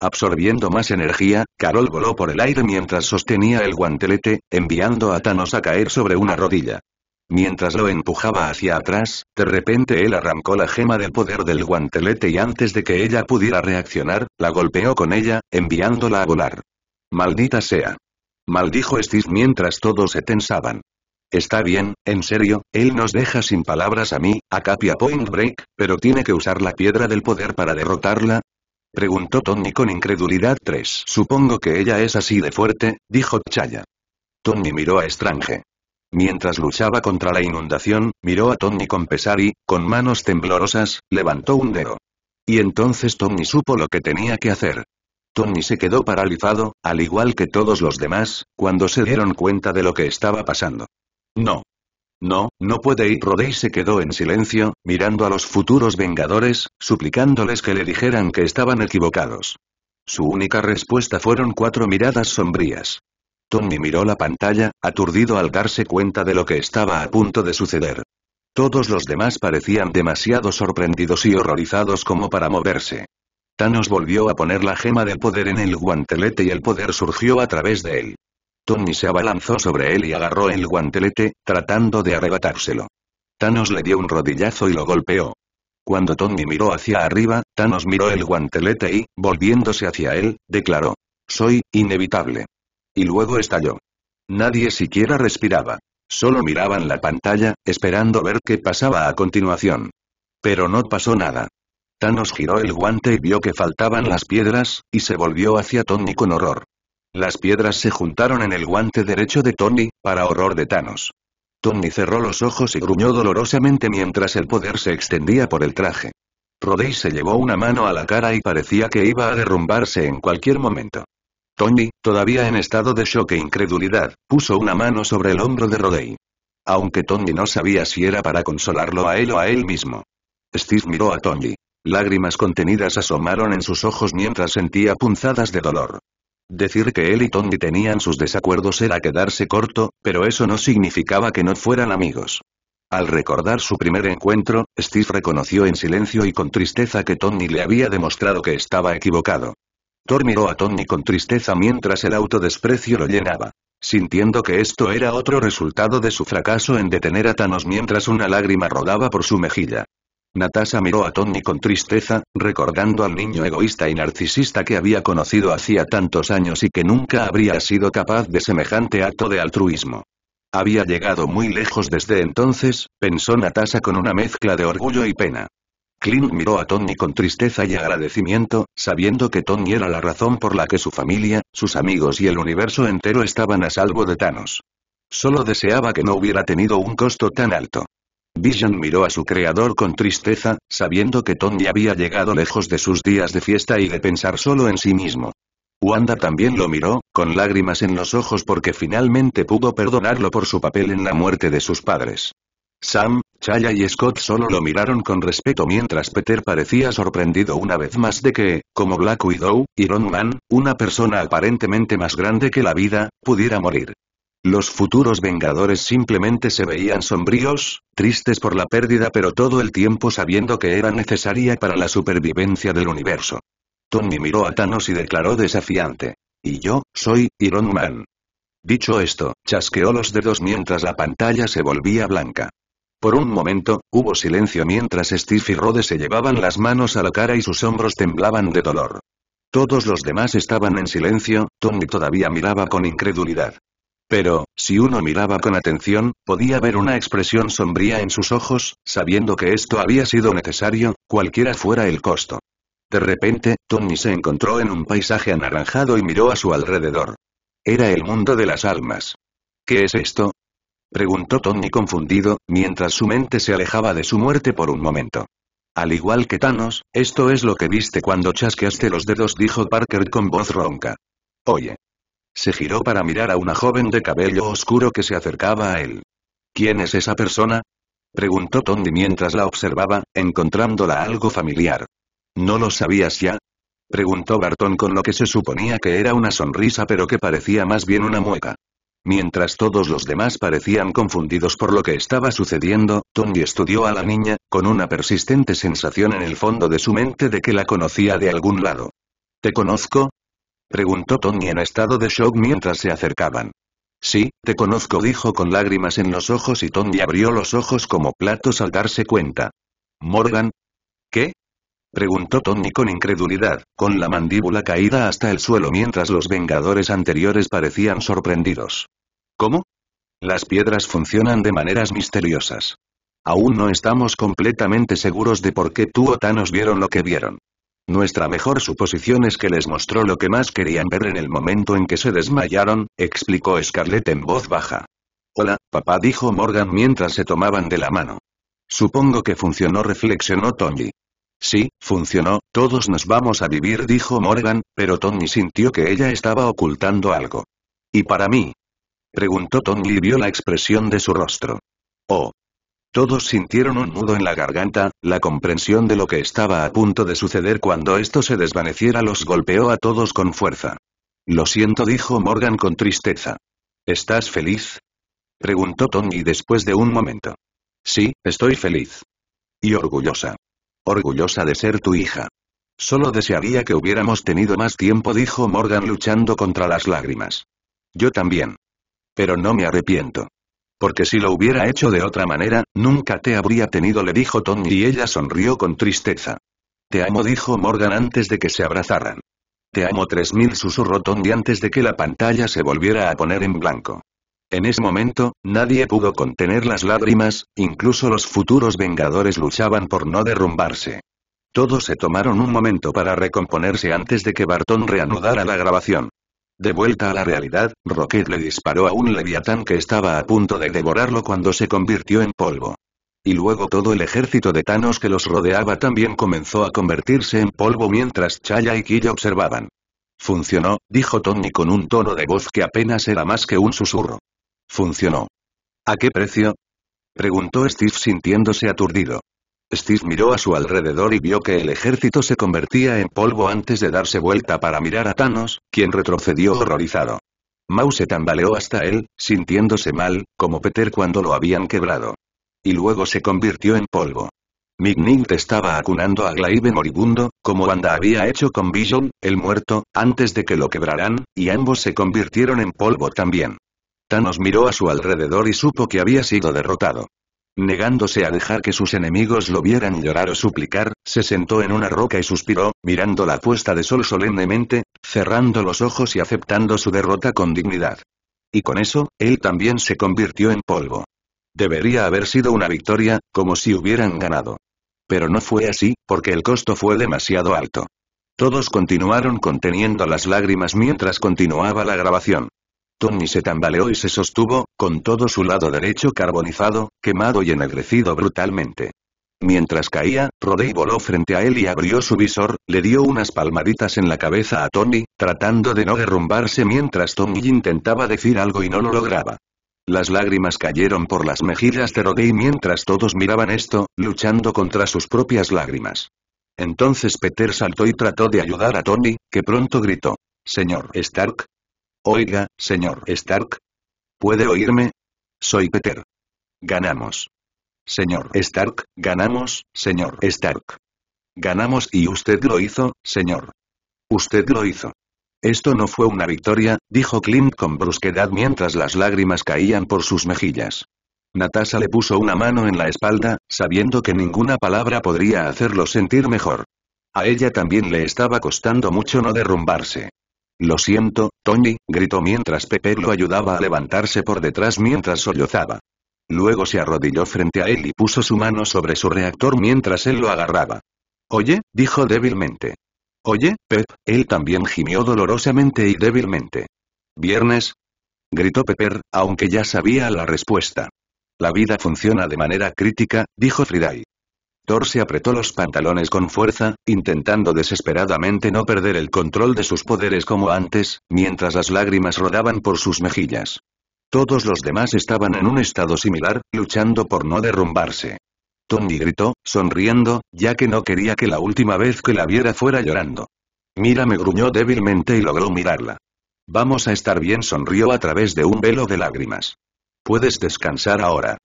Absorbiendo más energía, Carol voló por el aire mientras sostenía el guantelete, enviando a Thanos a caer sobre una rodilla. Mientras lo empujaba hacia atrás, de repente él arrancó la gema del poder del guantelete y antes de que ella pudiera reaccionar, la golpeó con ella, enviándola a volar. Maldita sea. Maldijo Steve mientras todos se tensaban. Está bien, en serio, él nos deja sin palabras a mí, a Capia Point Break, pero tiene que usar la piedra del poder para derrotarla. Preguntó Tony con incredulidad 3. Supongo que ella es así de fuerte, dijo Chaya. Tony miró a Strange. Mientras luchaba contra la inundación, miró a Tony con pesar y, con manos temblorosas, levantó un dedo. Y entonces Tony supo lo que tenía que hacer. Tony se quedó paralizado, al igual que todos los demás, cuando se dieron cuenta de lo que estaba pasando. No. No, no puede ir. Rodey se quedó en silencio, mirando a los futuros Vengadores, suplicándoles que le dijeran que estaban equivocados. Su única respuesta fueron cuatro miradas sombrías. Tony miró la pantalla, aturdido al darse cuenta de lo que estaba a punto de suceder. Todos los demás parecían demasiado sorprendidos y horrorizados como para moverse. Thanos volvió a poner la gema del poder en el guantelete y el poder surgió a través de él. Tony se abalanzó sobre él y agarró el guantelete, tratando de arrebatárselo. Thanos le dio un rodillazo y lo golpeó. Cuando Tony miró hacia arriba, Thanos miró el guantelete y, volviéndose hacia él, declaró. Soy, inevitable. Y luego estalló. Nadie siquiera respiraba. Solo miraban la pantalla, esperando ver qué pasaba a continuación. Pero no pasó nada. Thanos giró el guante y vio que faltaban las piedras, y se volvió hacia Tony con horror. Las piedras se juntaron en el guante derecho de Tony, para horror de Thanos. Tony cerró los ojos y gruñó dolorosamente mientras el poder se extendía por el traje. Rodey se llevó una mano a la cara y parecía que iba a derrumbarse en cualquier momento. Tony, todavía en estado de shock e incredulidad, puso una mano sobre el hombro de Rodey. Aunque Tony no sabía si era para consolarlo a él o a él mismo. Steve miró a Tony. Lágrimas contenidas asomaron en sus ojos mientras sentía punzadas de dolor. Decir que él y Tony tenían sus desacuerdos era quedarse corto, pero eso no significaba que no fueran amigos. Al recordar su primer encuentro, Steve reconoció en silencio y con tristeza que Tony le había demostrado que estaba equivocado. Thor miró a Tony con tristeza mientras el autodesprecio lo llenaba. Sintiendo que esto era otro resultado de su fracaso en detener a Thanos mientras una lágrima rodaba por su mejilla. Natasha miró a Tony con tristeza, recordando al niño egoísta y narcisista que había conocido hacía tantos años y que nunca habría sido capaz de semejante acto de altruismo. Había llegado muy lejos desde entonces, pensó Natasha con una mezcla de orgullo y pena. Clint miró a Tony con tristeza y agradecimiento, sabiendo que Tony era la razón por la que su familia, sus amigos y el universo entero estaban a salvo de Thanos. Solo deseaba que no hubiera tenido un costo tan alto. Vision miró a su creador con tristeza, sabiendo que Tony había llegado lejos de sus días de fiesta y de pensar solo en sí mismo. Wanda también lo miró, con lágrimas en los ojos porque finalmente pudo perdonarlo por su papel en la muerte de sus padres. Sam, Chaya y Scott solo lo miraron con respeto mientras Peter parecía sorprendido una vez más de que, como Black Widow, Iron Man, una persona aparentemente más grande que la vida, pudiera morir. Los futuros Vengadores simplemente se veían sombríos, tristes por la pérdida pero todo el tiempo sabiendo que era necesaria para la supervivencia del universo. Tony miró a Thanos y declaró desafiante. Y yo, soy, Iron Man. Dicho esto, chasqueó los dedos mientras la pantalla se volvía blanca. Por un momento, hubo silencio mientras Steve y Rhodes se llevaban las manos a la cara y sus hombros temblaban de dolor. Todos los demás estaban en silencio, Tony todavía miraba con incredulidad. Pero, si uno miraba con atención, podía ver una expresión sombría en sus ojos, sabiendo que esto había sido necesario, cualquiera fuera el costo. De repente, Tony se encontró en un paisaje anaranjado y miró a su alrededor. Era el mundo de las almas. ¿Qué es esto? preguntó Tony confundido, mientras su mente se alejaba de su muerte por un momento. Al igual que Thanos, esto es lo que viste cuando chasqueaste los dedos, dijo Parker con voz ronca. Oye, se giró para mirar a una joven de cabello oscuro que se acercaba a él. ¿Quién es esa persona? Preguntó Tondi mientras la observaba, encontrándola algo familiar. ¿No lo sabías ya? Preguntó Barton con lo que se suponía que era una sonrisa pero que parecía más bien una mueca. Mientras todos los demás parecían confundidos por lo que estaba sucediendo, Tondi estudió a la niña, con una persistente sensación en el fondo de su mente de que la conocía de algún lado. ¿Te conozco? Preguntó Tony en estado de shock mientras se acercaban. Sí, te conozco, dijo con lágrimas en los ojos y Tony abrió los ojos como platos al darse cuenta. Morgan. ¿Qué? Preguntó Tony con incredulidad, con la mandíbula caída hasta el suelo mientras los Vengadores anteriores parecían sorprendidos. ¿Cómo? Las piedras funcionan de maneras misteriosas. Aún no estamos completamente seguros de por qué tú o Thanos vieron lo que vieron. Nuestra mejor suposición es que les mostró lo que más querían ver en el momento en que se desmayaron, explicó Scarlett en voz baja. Hola, papá dijo Morgan mientras se tomaban de la mano. Supongo que funcionó reflexionó Tony. Sí, funcionó, todos nos vamos a vivir dijo Morgan, pero Tony sintió que ella estaba ocultando algo. ¿Y para mí? Preguntó Tony y vio la expresión de su rostro. Oh, todos sintieron un nudo en la garganta, la comprensión de lo que estaba a punto de suceder cuando esto se desvaneciera los golpeó a todos con fuerza. Lo siento dijo Morgan con tristeza. ¿Estás feliz? Preguntó Tony después de un momento. Sí, estoy feliz. Y orgullosa. Orgullosa de ser tu hija. Solo desearía que hubiéramos tenido más tiempo dijo Morgan luchando contra las lágrimas. Yo también. Pero no me arrepiento. Porque si lo hubiera hecho de otra manera, nunca te habría tenido le dijo Tony y ella sonrió con tristeza. Te amo dijo Morgan antes de que se abrazaran. Te amo 3000 susurró Tony antes de que la pantalla se volviera a poner en blanco. En ese momento, nadie pudo contener las lágrimas, incluso los futuros Vengadores luchaban por no derrumbarse. Todos se tomaron un momento para recomponerse antes de que Barton reanudara la grabación. De vuelta a la realidad, Rocket le disparó a un leviatán que estaba a punto de devorarlo cuando se convirtió en polvo. Y luego todo el ejército de Thanos que los rodeaba también comenzó a convertirse en polvo mientras Chaya y Killa observaban. Funcionó, dijo Tony con un tono de voz que apenas era más que un susurro. Funcionó. ¿A qué precio? Preguntó Steve sintiéndose aturdido. Steve miró a su alrededor y vio que el ejército se convertía en polvo antes de darse vuelta para mirar a Thanos, quien retrocedió horrorizado. Mau se tambaleó hasta él, sintiéndose mal, como Peter cuando lo habían quebrado. Y luego se convirtió en polvo. Mignint estaba acunando a Glaive moribundo, como Wanda había hecho con Vision, el muerto, antes de que lo quebraran, y ambos se convirtieron en polvo también. Thanos miró a su alrededor y supo que había sido derrotado. Negándose a dejar que sus enemigos lo vieran llorar o suplicar, se sentó en una roca y suspiró, mirando la puesta de sol solemnemente, cerrando los ojos y aceptando su derrota con dignidad. Y con eso, él también se convirtió en polvo. Debería haber sido una victoria, como si hubieran ganado. Pero no fue así, porque el costo fue demasiado alto. Todos continuaron conteniendo las lágrimas mientras continuaba la grabación. Tony se tambaleó y se sostuvo, con todo su lado derecho carbonizado, quemado y ennegrecido brutalmente. Mientras caía, Rodey voló frente a él y abrió su visor, le dio unas palmaditas en la cabeza a Tony, tratando de no derrumbarse mientras Tony intentaba decir algo y no lo lograba. Las lágrimas cayeron por las mejillas de Rodey mientras todos miraban esto, luchando contra sus propias lágrimas. Entonces Peter saltó y trató de ayudar a Tony, que pronto gritó. Señor Stark, Oiga, señor Stark. ¿Puede oírme? Soy Peter. Ganamos. Señor Stark, ganamos, señor Stark. Ganamos y usted lo hizo, señor. Usted lo hizo. Esto no fue una victoria, dijo Clint con brusquedad mientras las lágrimas caían por sus mejillas. Natasha le puso una mano en la espalda, sabiendo que ninguna palabra podría hacerlo sentir mejor. A ella también le estaba costando mucho no derrumbarse. Lo siento, Tony, gritó mientras Pepe lo ayudaba a levantarse por detrás mientras sollozaba. Luego se arrodilló frente a él y puso su mano sobre su reactor mientras él lo agarraba. Oye, dijo débilmente. Oye, Pep, él también gimió dolorosamente y débilmente. ¿Viernes? gritó Pepper, aunque ya sabía la respuesta. La vida funciona de manera crítica, dijo Friday. Thor se apretó los pantalones con fuerza, intentando desesperadamente no perder el control de sus poderes como antes, mientras las lágrimas rodaban por sus mejillas. Todos los demás estaban en un estado similar, luchando por no derrumbarse. Tony gritó, sonriendo, ya que no quería que la última vez que la viera fuera llorando. Mira me gruñó débilmente y logró mirarla. Vamos a estar bien sonrió a través de un velo de lágrimas. Puedes descansar ahora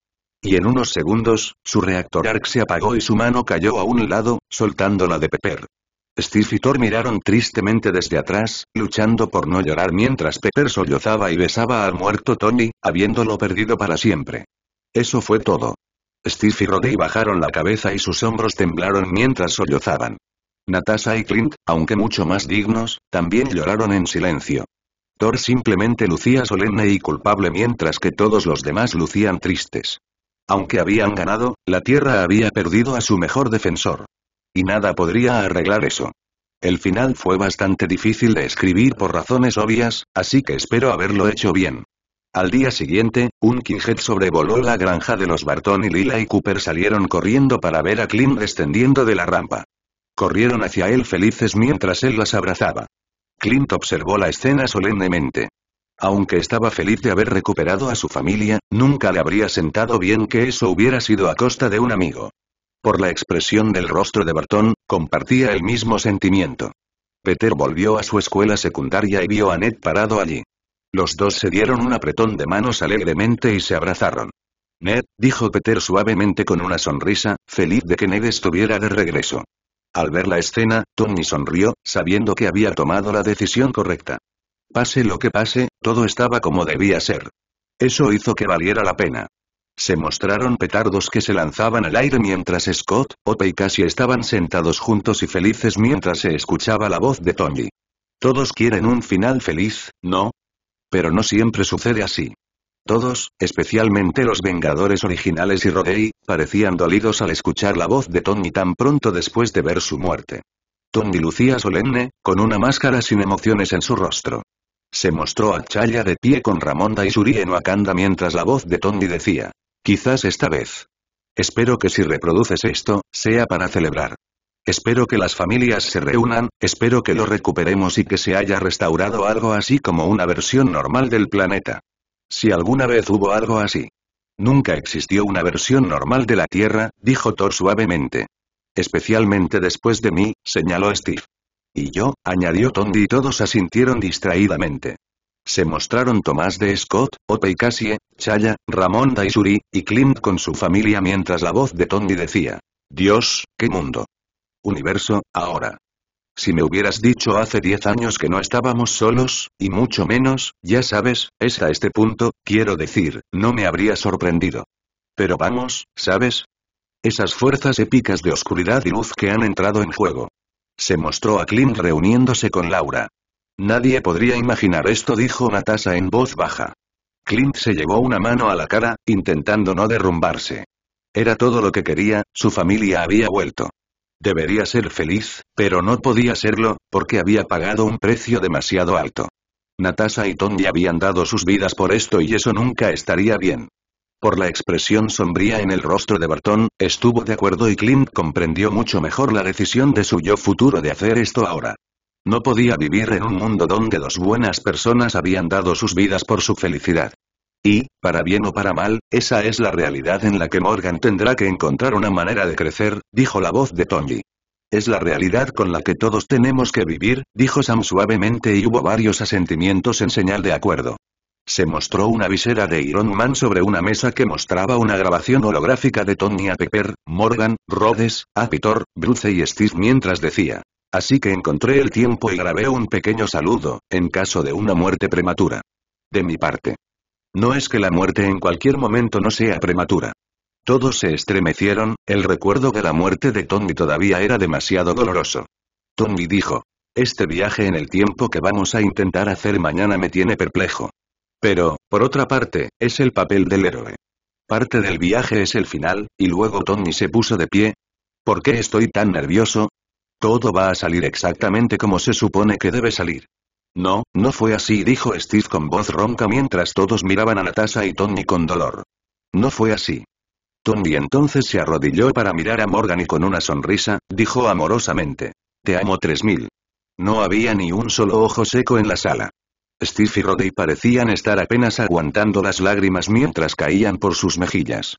y en unos segundos, su reactor arc se apagó y su mano cayó a un lado, la de Pepper. Steve y Thor miraron tristemente desde atrás, luchando por no llorar mientras Pepper sollozaba y besaba al muerto Tony, habiéndolo perdido para siempre. Eso fue todo. Steve y Roddy bajaron la cabeza y sus hombros temblaron mientras sollozaban. Natasha y Clint, aunque mucho más dignos, también lloraron en silencio. Thor simplemente lucía solemne y culpable mientras que todos los demás lucían tristes. Aunque habían ganado, la Tierra había perdido a su mejor defensor. Y nada podría arreglar eso. El final fue bastante difícil de escribir por razones obvias, así que espero haberlo hecho bien. Al día siguiente, un quinjet sobrevoló la granja de los Barton y Lila y Cooper salieron corriendo para ver a Clint descendiendo de la rampa. Corrieron hacia él felices mientras él las abrazaba. Clint observó la escena solemnemente. Aunque estaba feliz de haber recuperado a su familia, nunca le habría sentado bien que eso hubiera sido a costa de un amigo. Por la expresión del rostro de Bartón, compartía el mismo sentimiento. Peter volvió a su escuela secundaria y vio a Ned parado allí. Los dos se dieron un apretón de manos alegremente y se abrazaron. Ned, dijo Peter suavemente con una sonrisa, feliz de que Ned estuviera de regreso. Al ver la escena, Tony sonrió, sabiendo que había tomado la decisión correcta. Pase lo que pase, todo estaba como debía ser. Eso hizo que valiera la pena. Se mostraron petardos que se lanzaban al aire mientras Scott, Ope y Cassie estaban sentados juntos y felices mientras se escuchaba la voz de Tony. Todos quieren un final feliz, ¿no? Pero no siempre sucede así. Todos, especialmente los Vengadores originales y Rodey, parecían dolidos al escuchar la voz de Tony tan pronto después de ver su muerte. Tony lucía solemne, con una máscara sin emociones en su rostro. Se mostró a Chaya de pie con Ramonda y Suri en Wakanda mientras la voz de Tony decía. Quizás esta vez. Espero que si reproduces esto, sea para celebrar. Espero que las familias se reúnan, espero que lo recuperemos y que se haya restaurado algo así como una versión normal del planeta. Si alguna vez hubo algo así. Nunca existió una versión normal de la Tierra, dijo Thor suavemente. Especialmente después de mí, señaló Steve. Y yo, añadió Tondi y todos asintieron distraídamente. Se mostraron Tomás de Scott, Ope Cassie, Chaya, Ramón Daisuri, y Clint con su familia mientras la voz de Tondi decía, Dios, qué mundo. Universo, ahora. Si me hubieras dicho hace diez años que no estábamos solos, y mucho menos, ya sabes, es a este punto, quiero decir, no me habría sorprendido. Pero vamos, ¿sabes? Esas fuerzas épicas de oscuridad y luz que han entrado en juego, se mostró a Clint reuniéndose con Laura. Nadie podría imaginar esto, dijo Natasha en voz baja. Clint se llevó una mano a la cara, intentando no derrumbarse. Era todo lo que quería, su familia había vuelto. Debería ser feliz, pero no podía serlo, porque había pagado un precio demasiado alto. Natasha y Tony habían dado sus vidas por esto y eso nunca estaría bien. Por la expresión sombría en el rostro de Barton, estuvo de acuerdo y Clint comprendió mucho mejor la decisión de su yo futuro de hacer esto ahora. No podía vivir en un mundo donde dos buenas personas habían dado sus vidas por su felicidad. Y, para bien o para mal, esa es la realidad en la que Morgan tendrá que encontrar una manera de crecer, dijo la voz de Tony. Es la realidad con la que todos tenemos que vivir, dijo Sam suavemente y hubo varios asentimientos en señal de acuerdo. Se mostró una visera de Iron Man sobre una mesa que mostraba una grabación holográfica de a Pepper, Morgan, Rhodes, Apitor, Bruce y Steve mientras decía. Así que encontré el tiempo y grabé un pequeño saludo, en caso de una muerte prematura. De mi parte. No es que la muerte en cualquier momento no sea prematura. Todos se estremecieron, el recuerdo de la muerte de Tony todavía era demasiado doloroso. Tony dijo. Este viaje en el tiempo que vamos a intentar hacer mañana me tiene perplejo. Pero, por otra parte, es el papel del héroe. Parte del viaje es el final, y luego Tony se puso de pie. ¿Por qué estoy tan nervioso? Todo va a salir exactamente como se supone que debe salir. No, no fue así, dijo Steve con voz ronca mientras todos miraban a Natasha y Tony con dolor. No fue así. Tony entonces se arrodilló para mirar a Morgan y con una sonrisa, dijo amorosamente. Te amo 3000. No había ni un solo ojo seco en la sala. Steve y Roddy parecían estar apenas aguantando las lágrimas mientras caían por sus mejillas.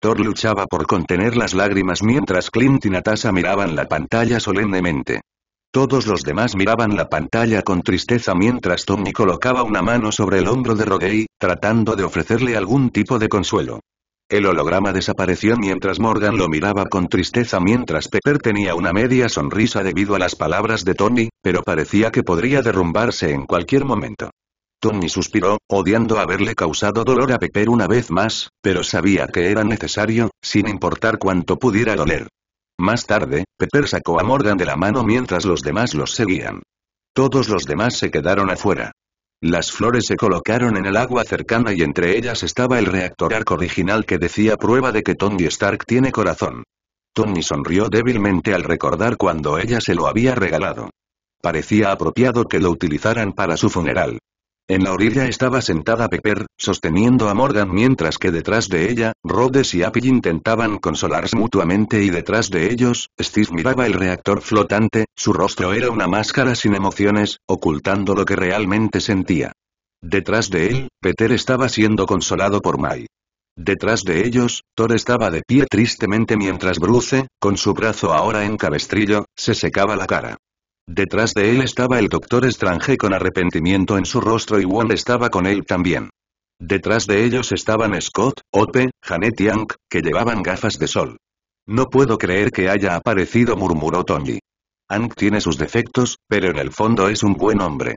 Thor luchaba por contener las lágrimas mientras Clint y Natasha miraban la pantalla solemnemente. Todos los demás miraban la pantalla con tristeza mientras Tommy colocaba una mano sobre el hombro de Roday, tratando de ofrecerle algún tipo de consuelo. El holograma desapareció mientras Morgan lo miraba con tristeza mientras Pepper tenía una media sonrisa debido a las palabras de Tony, pero parecía que podría derrumbarse en cualquier momento. Tony suspiró, odiando haberle causado dolor a Pepper una vez más, pero sabía que era necesario, sin importar cuánto pudiera doler. Más tarde, Pepper sacó a Morgan de la mano mientras los demás los seguían. Todos los demás se quedaron afuera. Las flores se colocaron en el agua cercana y entre ellas estaba el reactor arco original que decía prueba de que Tony Stark tiene corazón. Tony sonrió débilmente al recordar cuando ella se lo había regalado. Parecía apropiado que lo utilizaran para su funeral. En la orilla estaba sentada Pepper, sosteniendo a Morgan mientras que detrás de ella, Rhodes y Appy intentaban consolarse mutuamente y detrás de ellos, Steve miraba el reactor flotante, su rostro era una máscara sin emociones, ocultando lo que realmente sentía. Detrás de él, Peter estaba siendo consolado por Mai. Detrás de ellos, Thor estaba de pie tristemente mientras Bruce, con su brazo ahora en cabestrillo, se secaba la cara. Detrás de él estaba el doctor Strange con arrepentimiento en su rostro y Wong estaba con él también. Detrás de ellos estaban Scott, Ope, Janet y Ank, que llevaban gafas de sol. No puedo creer que haya aparecido murmuró Tony. Ank tiene sus defectos, pero en el fondo es un buen hombre.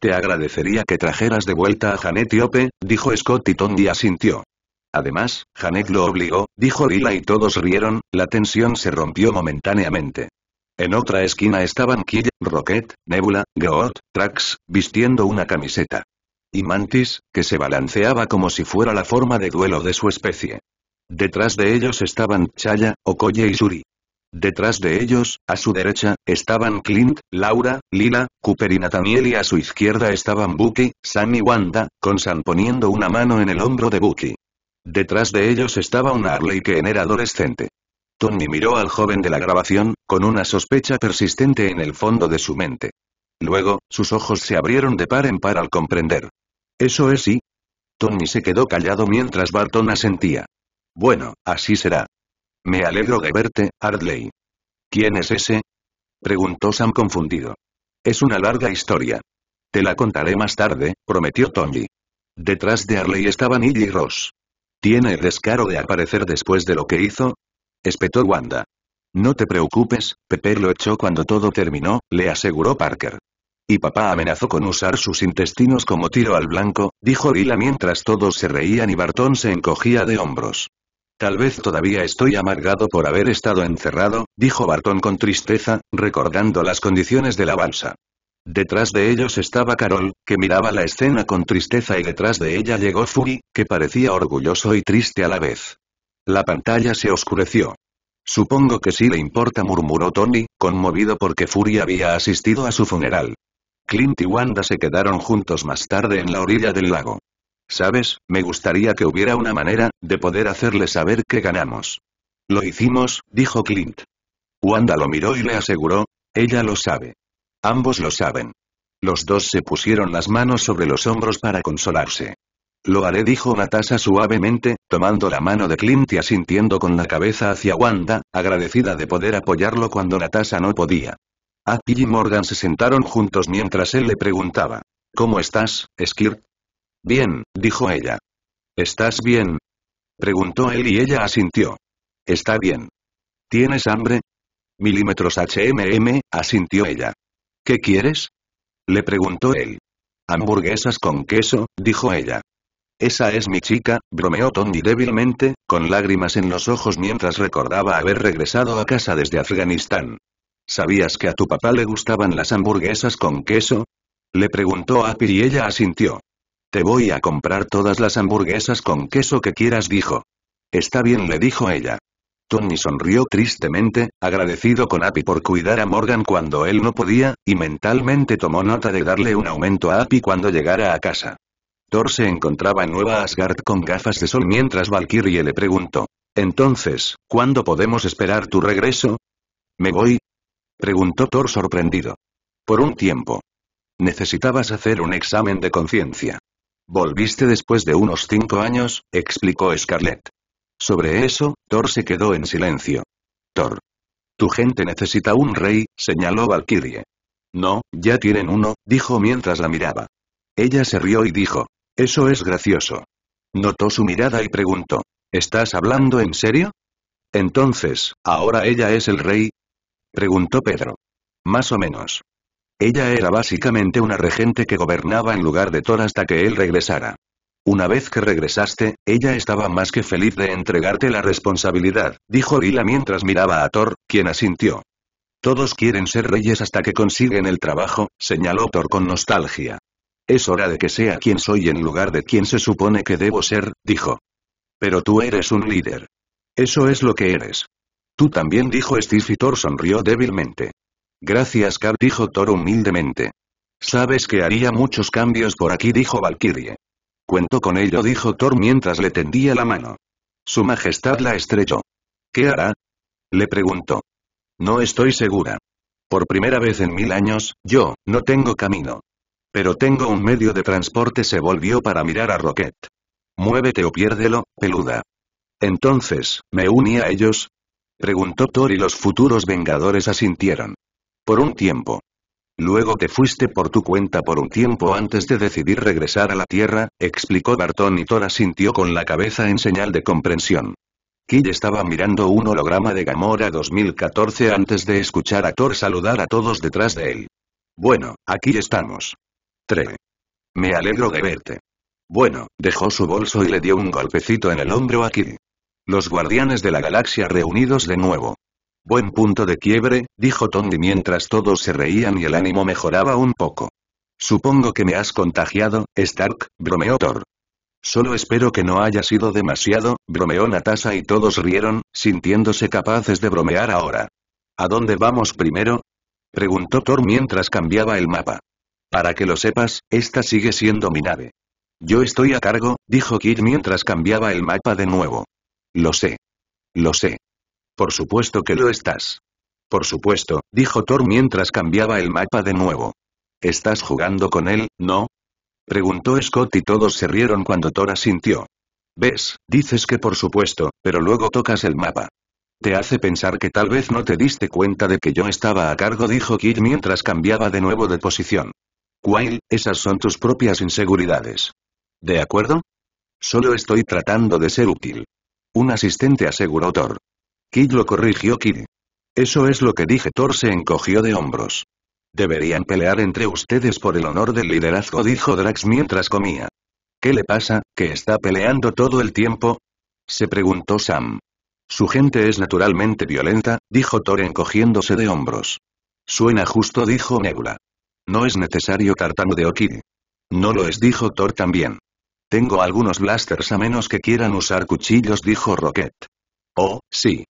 Te agradecería que trajeras de vuelta a Janet y Ope, dijo Scott y Tony asintió. Además, Janet lo obligó, dijo Lila y todos rieron, la tensión se rompió momentáneamente. En otra esquina estaban Kille, Rocket, Nebula, Goat, Trax, vistiendo una camiseta. Y Mantis, que se balanceaba como si fuera la forma de duelo de su especie. Detrás de ellos estaban Chaya, Okoye y Suri. Detrás de ellos, a su derecha, estaban Clint, Laura, Lila, Cooper y Nathaniel y a su izquierda estaban Bucky, Sam y Wanda, con Sam poniendo una mano en el hombro de Bucky. Detrás de ellos estaba una Harley que era adolescente. Tony miró al joven de la grabación, con una sospecha persistente en el fondo de su mente. Luego, sus ojos se abrieron de par en par al comprender. ¿Eso es sí? Tony se quedó callado mientras Barton asentía. Bueno, así será. Me alegro de verte, Ardley. ¿Quién es ese? Preguntó Sam confundido. Es una larga historia. Te la contaré más tarde, prometió Tony. Detrás de Arley estaban Illy y Ross. ¿Tiene el descaro de aparecer después de lo que hizo? espetó Wanda. No te preocupes, Pepper lo echó cuando todo terminó, le aseguró Parker. Y papá amenazó con usar sus intestinos como tiro al blanco, dijo Lila mientras todos se reían y Bartón se encogía de hombros. Tal vez todavía estoy amargado por haber estado encerrado, dijo Bartón con tristeza, recordando las condiciones de la balsa. Detrás de ellos estaba Carol, que miraba la escena con tristeza y detrás de ella llegó Fury, que parecía orgulloso y triste a la vez. La pantalla se oscureció. Supongo que sí le importa, murmuró Tony, conmovido porque Fury había asistido a su funeral. Clint y Wanda se quedaron juntos más tarde en la orilla del lago. Sabes, me gustaría que hubiera una manera, de poder hacerle saber que ganamos. Lo hicimos, dijo Clint. Wanda lo miró y le aseguró, ella lo sabe. Ambos lo saben. Los dos se pusieron las manos sobre los hombros para consolarse. Lo haré dijo Natasha suavemente, tomando la mano de Clint y asintiendo con la cabeza hacia Wanda, agradecida de poder apoyarlo cuando Natasha no podía. Aki y Morgan se sentaron juntos mientras él le preguntaba. ¿Cómo estás, Skirt? Bien, dijo ella. ¿Estás bien? Preguntó él y ella asintió. Está bien. ¿Tienes hambre? Milímetros HMM, asintió ella. ¿Qué quieres? Le preguntó él. Hamburguesas con queso, dijo ella. Esa es mi chica, bromeó Tony débilmente, con lágrimas en los ojos mientras recordaba haber regresado a casa desde Afganistán. ¿Sabías que a tu papá le gustaban las hamburguesas con queso? Le preguntó Api y ella asintió. Te voy a comprar todas las hamburguesas con queso que quieras, dijo. Está bien, le dijo ella. Tony sonrió tristemente, agradecido con Api por cuidar a Morgan cuando él no podía, y mentalmente tomó nota de darle un aumento a Api cuando llegara a casa. Thor se encontraba en Nueva Asgard con gafas de sol mientras Valkyrie le preguntó. Entonces, ¿cuándo podemos esperar tu regreso? ¿Me voy? Preguntó Thor sorprendido. Por un tiempo. Necesitabas hacer un examen de conciencia. Volviste después de unos cinco años, explicó Scarlett. Sobre eso, Thor se quedó en silencio. Thor. Tu gente necesita un rey, señaló Valkyrie. No, ya tienen uno, dijo mientras la miraba. Ella se rió y dijo, eso es gracioso. Notó su mirada y preguntó. ¿Estás hablando en serio? Entonces, ¿ahora ella es el rey? Preguntó Pedro. Más o menos. Ella era básicamente una regente que gobernaba en lugar de Thor hasta que él regresara. Una vez que regresaste, ella estaba más que feliz de entregarte la responsabilidad, dijo Lila mientras miraba a Thor, quien asintió. Todos quieren ser reyes hasta que consiguen el trabajo, señaló Thor con nostalgia. Es hora de que sea quien soy en lugar de quien se supone que debo ser, dijo. Pero tú eres un líder. Eso es lo que eres. Tú también dijo Steve y Thor sonrió débilmente. Gracias Cap dijo Thor humildemente. Sabes que haría muchos cambios por aquí dijo Valkyrie. Cuento con ello dijo Thor mientras le tendía la mano. Su majestad la estrelló. ¿Qué hará? Le preguntó. No estoy segura. Por primera vez en mil años, yo, no tengo camino. Pero tengo un medio de transporte se volvió para mirar a Rocket. Muévete o piérdelo, peluda. Entonces, ¿me uní a ellos? Preguntó Thor y los futuros Vengadores asintieron. Por un tiempo. Luego te fuiste por tu cuenta por un tiempo antes de decidir regresar a la Tierra, explicó Barton y Thor asintió con la cabeza en señal de comprensión. Kill estaba mirando un holograma de Gamora 2014 antes de escuchar a Thor saludar a todos detrás de él. Bueno, aquí estamos. 3. Me alegro de verte. Bueno, dejó su bolso y le dio un golpecito en el hombro a Los guardianes de la galaxia reunidos de nuevo. Buen punto de quiebre, dijo Tony mientras todos se reían y el ánimo mejoraba un poco. Supongo que me has contagiado, Stark, bromeó Thor. Solo espero que no haya sido demasiado, bromeó Natasha y todos rieron, sintiéndose capaces de bromear ahora. ¿A dónde vamos primero? Preguntó Thor mientras cambiaba el mapa. Para que lo sepas, esta sigue siendo mi nave. Yo estoy a cargo, dijo Kid mientras cambiaba el mapa de nuevo. Lo sé. Lo sé. Por supuesto que lo estás. Por supuesto, dijo Thor mientras cambiaba el mapa de nuevo. ¿Estás jugando con él, no? Preguntó Scott y todos se rieron cuando Thor asintió. ¿Ves? Dices que por supuesto, pero luego tocas el mapa. Te hace pensar que tal vez no te diste cuenta de que yo estaba a cargo dijo Kid mientras cambiaba de nuevo de posición. Quail, esas son tus propias inseguridades. ¿De acuerdo? Solo estoy tratando de ser útil. Un asistente aseguró Thor. Kid lo corrigió Kid. Eso es lo que dije Thor se encogió de hombros. Deberían pelear entre ustedes por el honor del liderazgo dijo Drax mientras comía. ¿Qué le pasa, que está peleando todo el tiempo? Se preguntó Sam. Su gente es naturalmente violenta, dijo Thor encogiéndose de hombros. Suena justo dijo Nebula. No es necesario de Kid. No lo es dijo Thor también. Tengo algunos blasters a menos que quieran usar cuchillos dijo Rocket. Oh, sí.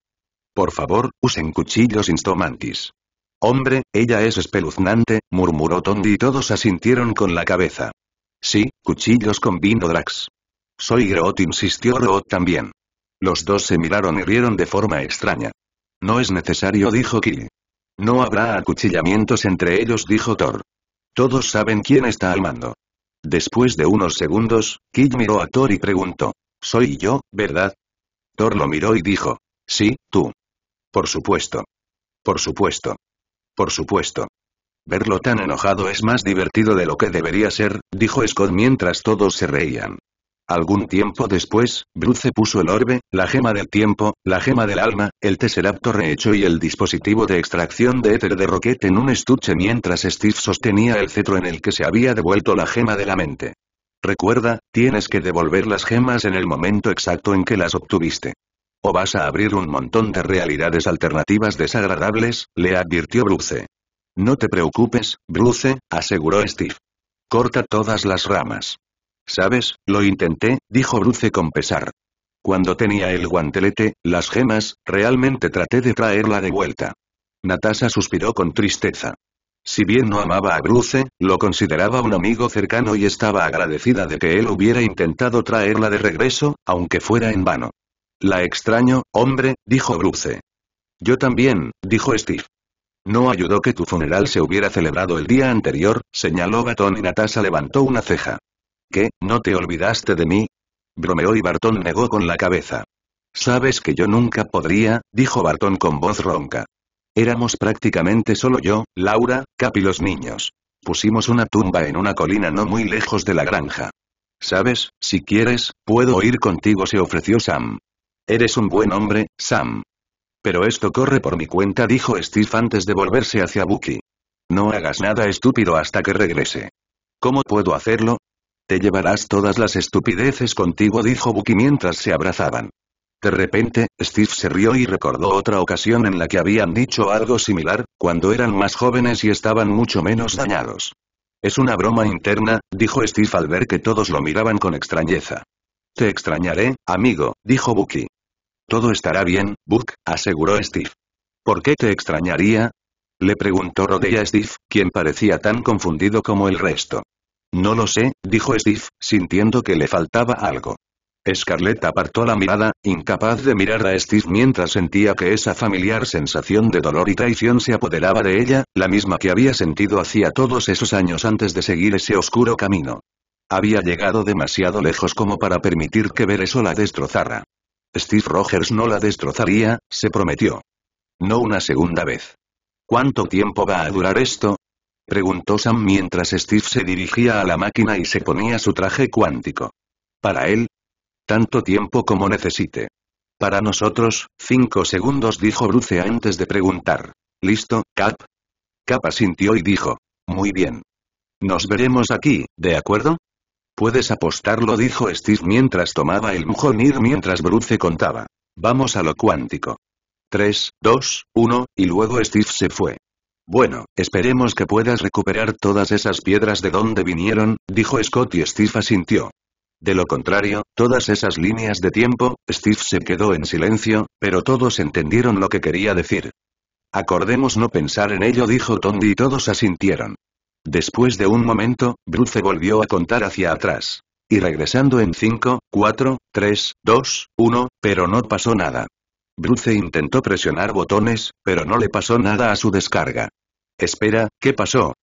Por favor, usen cuchillos instomantis. Hombre, ella es espeluznante, murmuró Tondi y todos asintieron con la cabeza. Sí, cuchillos con vino Drax. Soy Groot insistió Root también. Los dos se miraron y rieron de forma extraña. No es necesario dijo Kill. No habrá acuchillamientos entre ellos, dijo Thor. Todos saben quién está al mando. Después de unos segundos, Kid miró a Thor y preguntó. Soy yo, ¿verdad? Thor lo miró y dijo. Sí, tú. Por supuesto. Por supuesto. Por supuesto. Verlo tan enojado es más divertido de lo que debería ser, dijo Scott mientras todos se reían. Algún tiempo después, Bruce puso el orbe, la gema del tiempo, la gema del alma, el tesseracto rehecho y el dispositivo de extracción de éter de roquete en un estuche mientras Steve sostenía el cetro en el que se había devuelto la gema de la mente. Recuerda, tienes que devolver las gemas en el momento exacto en que las obtuviste. O vas a abrir un montón de realidades alternativas desagradables, le advirtió Bruce. No te preocupes, Bruce, aseguró Steve. Corta todas las ramas. Sabes, lo intenté, dijo Bruce con pesar. Cuando tenía el guantelete, las gemas, realmente traté de traerla de vuelta. Natasha suspiró con tristeza. Si bien no amaba a Bruce, lo consideraba un amigo cercano y estaba agradecida de que él hubiera intentado traerla de regreso, aunque fuera en vano. La extraño, hombre, dijo Bruce. Yo también, dijo Steve. No ayudó que tu funeral se hubiera celebrado el día anterior, señaló Batón y Natasha levantó una ceja. ¿Qué, no te olvidaste de mí? bromeó y Bartón negó con la cabeza. Sabes que yo nunca podría, dijo Barton con voz ronca. Éramos prácticamente solo yo, Laura, Cap y los niños. Pusimos una tumba en una colina no muy lejos de la granja. Sabes, si quieres, puedo ir contigo, se ofreció Sam. Eres un buen hombre, Sam. Pero esto corre por mi cuenta, dijo Steve antes de volverse hacia Bucky. No hagas nada estúpido hasta que regrese. ¿Cómo puedo hacerlo? Te llevarás todas las estupideces contigo, dijo Bucky mientras se abrazaban. De repente, Steve se rió y recordó otra ocasión en la que habían dicho algo similar, cuando eran más jóvenes y estaban mucho menos dañados. Es una broma interna, dijo Steve al ver que todos lo miraban con extrañeza. Te extrañaré, amigo, dijo Bucky. Todo estará bien, Buck, aseguró Steve. ¿Por qué te extrañaría? Le preguntó a Steve, quien parecía tan confundido como el resto. No lo sé, dijo Steve, sintiendo que le faltaba algo. Scarlett apartó la mirada, incapaz de mirar a Steve mientras sentía que esa familiar sensación de dolor y traición se apoderaba de ella, la misma que había sentido hacía todos esos años antes de seguir ese oscuro camino. Había llegado demasiado lejos como para permitir que ver eso la destrozara. Steve Rogers no la destrozaría, se prometió. No una segunda vez. ¿Cuánto tiempo va a durar esto? Preguntó Sam mientras Steve se dirigía a la máquina y se ponía su traje cuántico. ¿Para él? Tanto tiempo como necesite. Para nosotros, cinco segundos dijo Bruce antes de preguntar. ¿Listo, Cap? Cap sintió y dijo. Muy bien. Nos veremos aquí, ¿de acuerdo? Puedes apostarlo dijo Steve mientras tomaba el Mjolnir mientras Bruce contaba. Vamos a lo cuántico. 3, 2, 1, y luego Steve se fue. Bueno, esperemos que puedas recuperar todas esas piedras de donde vinieron, dijo Scott y Steve asintió. De lo contrario, todas esas líneas de tiempo, Steve se quedó en silencio, pero todos entendieron lo que quería decir. Acordemos no pensar en ello, dijo Tondi y todos asintieron. Después de un momento, Bruce volvió a contar hacia atrás. Y regresando en 5, 4, 3, 2, 1, pero no pasó nada. Bruce intentó presionar botones, pero no le pasó nada a su descarga. Espera, ¿qué pasó?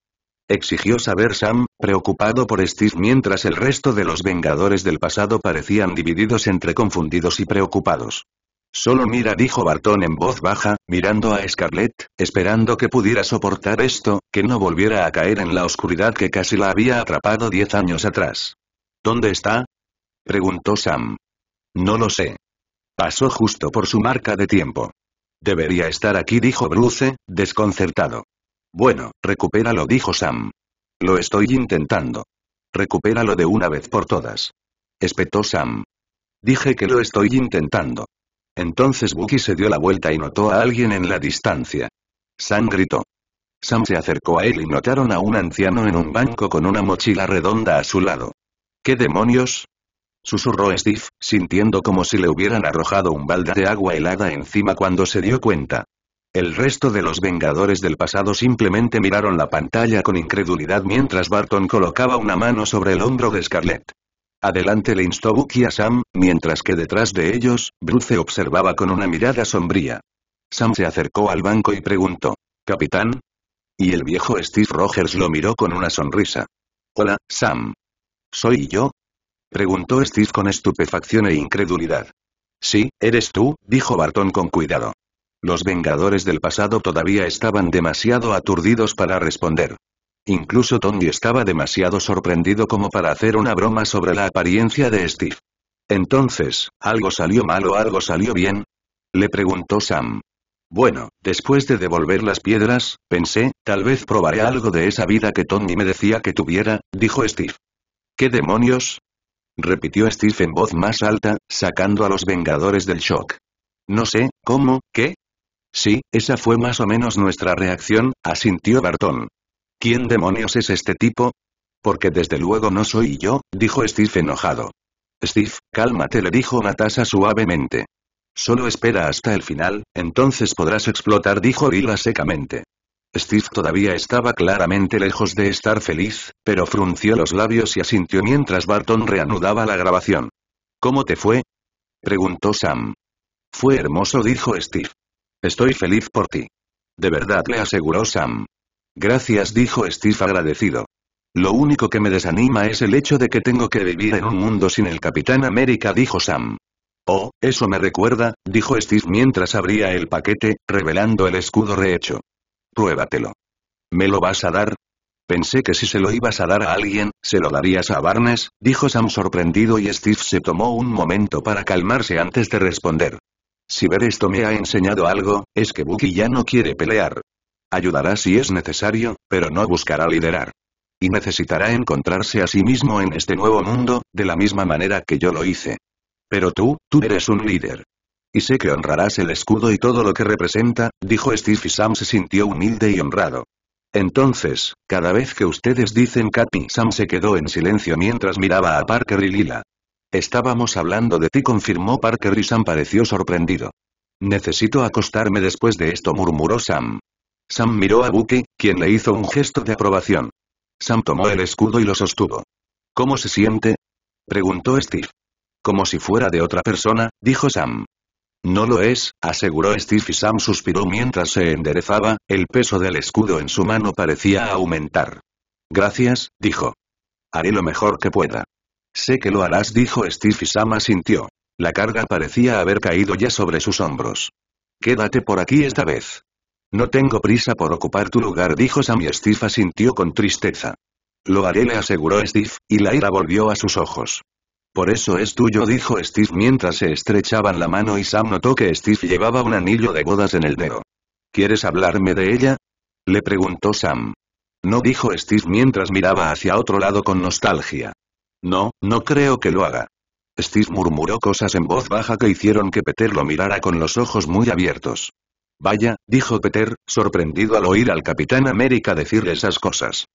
Exigió saber Sam, preocupado por Steve mientras el resto de los Vengadores del pasado parecían divididos entre confundidos y preocupados. Solo mira dijo Barton en voz baja, mirando a Scarlett, esperando que pudiera soportar esto, que no volviera a caer en la oscuridad que casi la había atrapado diez años atrás. ¿Dónde está? Preguntó Sam. No lo sé. Pasó justo por su marca de tiempo. Debería estar aquí, dijo Bruce, desconcertado. Bueno, recupéralo, dijo Sam. Lo estoy intentando. Recupéralo de una vez por todas. Espetó Sam. Dije que lo estoy intentando. Entonces Bucky se dio la vuelta y notó a alguien en la distancia. Sam gritó. Sam se acercó a él y notaron a un anciano en un banco con una mochila redonda a su lado. ¿Qué demonios? Susurró Steve, sintiendo como si le hubieran arrojado un balde de agua helada encima cuando se dio cuenta. El resto de los Vengadores del pasado simplemente miraron la pantalla con incredulidad mientras Barton colocaba una mano sobre el hombro de Scarlett. Adelante le instó Bucky a Sam, mientras que detrás de ellos, Bruce observaba con una mirada sombría. Sam se acercó al banco y preguntó, ¿Capitán? Y el viejo Steve Rogers lo miró con una sonrisa. Hola, Sam. Soy yo, Preguntó Steve con estupefacción e incredulidad. Sí, eres tú, dijo Barton con cuidado. Los Vengadores del pasado todavía estaban demasiado aturdidos para responder. Incluso Tony estaba demasiado sorprendido como para hacer una broma sobre la apariencia de Steve. Entonces, ¿algo salió mal o algo salió bien? Le preguntó Sam. Bueno, después de devolver las piedras, pensé, tal vez probaré algo de esa vida que Tony me decía que tuviera, dijo Steve. ¿Qué demonios? repitió Steve en voz más alta, sacando a los Vengadores del shock. No sé, ¿cómo, qué? Sí, esa fue más o menos nuestra reacción, asintió Barton. ¿Quién demonios es este tipo? Porque desde luego no soy yo, dijo Steve enojado. Steve, cálmate, le dijo Natasha suavemente. Solo espera hasta el final, entonces podrás explotar, dijo Lila secamente. Steve todavía estaba claramente lejos de estar feliz, pero frunció los labios y asintió mientras Barton reanudaba la grabación. ¿Cómo te fue? preguntó Sam. Fue hermoso, dijo Steve. Estoy feliz por ti. De verdad, le aseguró Sam. Gracias, dijo Steve agradecido. Lo único que me desanima es el hecho de que tengo que vivir en un mundo sin el Capitán América, dijo Sam. Oh, eso me recuerda, dijo Steve mientras abría el paquete, revelando el escudo rehecho. Pruébatelo. ¿Me lo vas a dar? Pensé que si se lo ibas a dar a alguien, se lo darías a Barnes, dijo Sam sorprendido y Steve se tomó un momento para calmarse antes de responder. Si ver esto me ha enseñado algo, es que Bucky ya no quiere pelear. Ayudará si es necesario, pero no buscará liderar. Y necesitará encontrarse a sí mismo en este nuevo mundo, de la misma manera que yo lo hice. Pero tú, tú eres un líder. Y sé que honrarás el escudo y todo lo que representa, dijo Steve y Sam se sintió humilde y honrado. Entonces, cada vez que ustedes dicen Katy, Sam se quedó en silencio mientras miraba a Parker y Lila. Estábamos hablando de ti confirmó Parker y Sam pareció sorprendido. Necesito acostarme después de esto murmuró Sam. Sam miró a Bucky, quien le hizo un gesto de aprobación. Sam tomó el escudo y lo sostuvo. ¿Cómo se siente? preguntó Steve. Como si fuera de otra persona, dijo Sam. No lo es, aseguró Steve y Sam suspiró mientras se enderezaba, el peso del escudo en su mano parecía aumentar. Gracias, dijo. Haré lo mejor que pueda. Sé que lo harás, dijo Steve y Sam asintió. La carga parecía haber caído ya sobre sus hombros. Quédate por aquí esta vez. No tengo prisa por ocupar tu lugar, dijo Sam y Steve asintió con tristeza. Lo haré, le aseguró Steve, y la ira volvió a sus ojos. Por eso es tuyo dijo Steve mientras se estrechaban la mano y Sam notó que Steve llevaba un anillo de bodas en el dedo. ¿Quieres hablarme de ella? Le preguntó Sam. No dijo Steve mientras miraba hacia otro lado con nostalgia. No, no creo que lo haga. Steve murmuró cosas en voz baja que hicieron que Peter lo mirara con los ojos muy abiertos. Vaya, dijo Peter, sorprendido al oír al Capitán América decir esas cosas.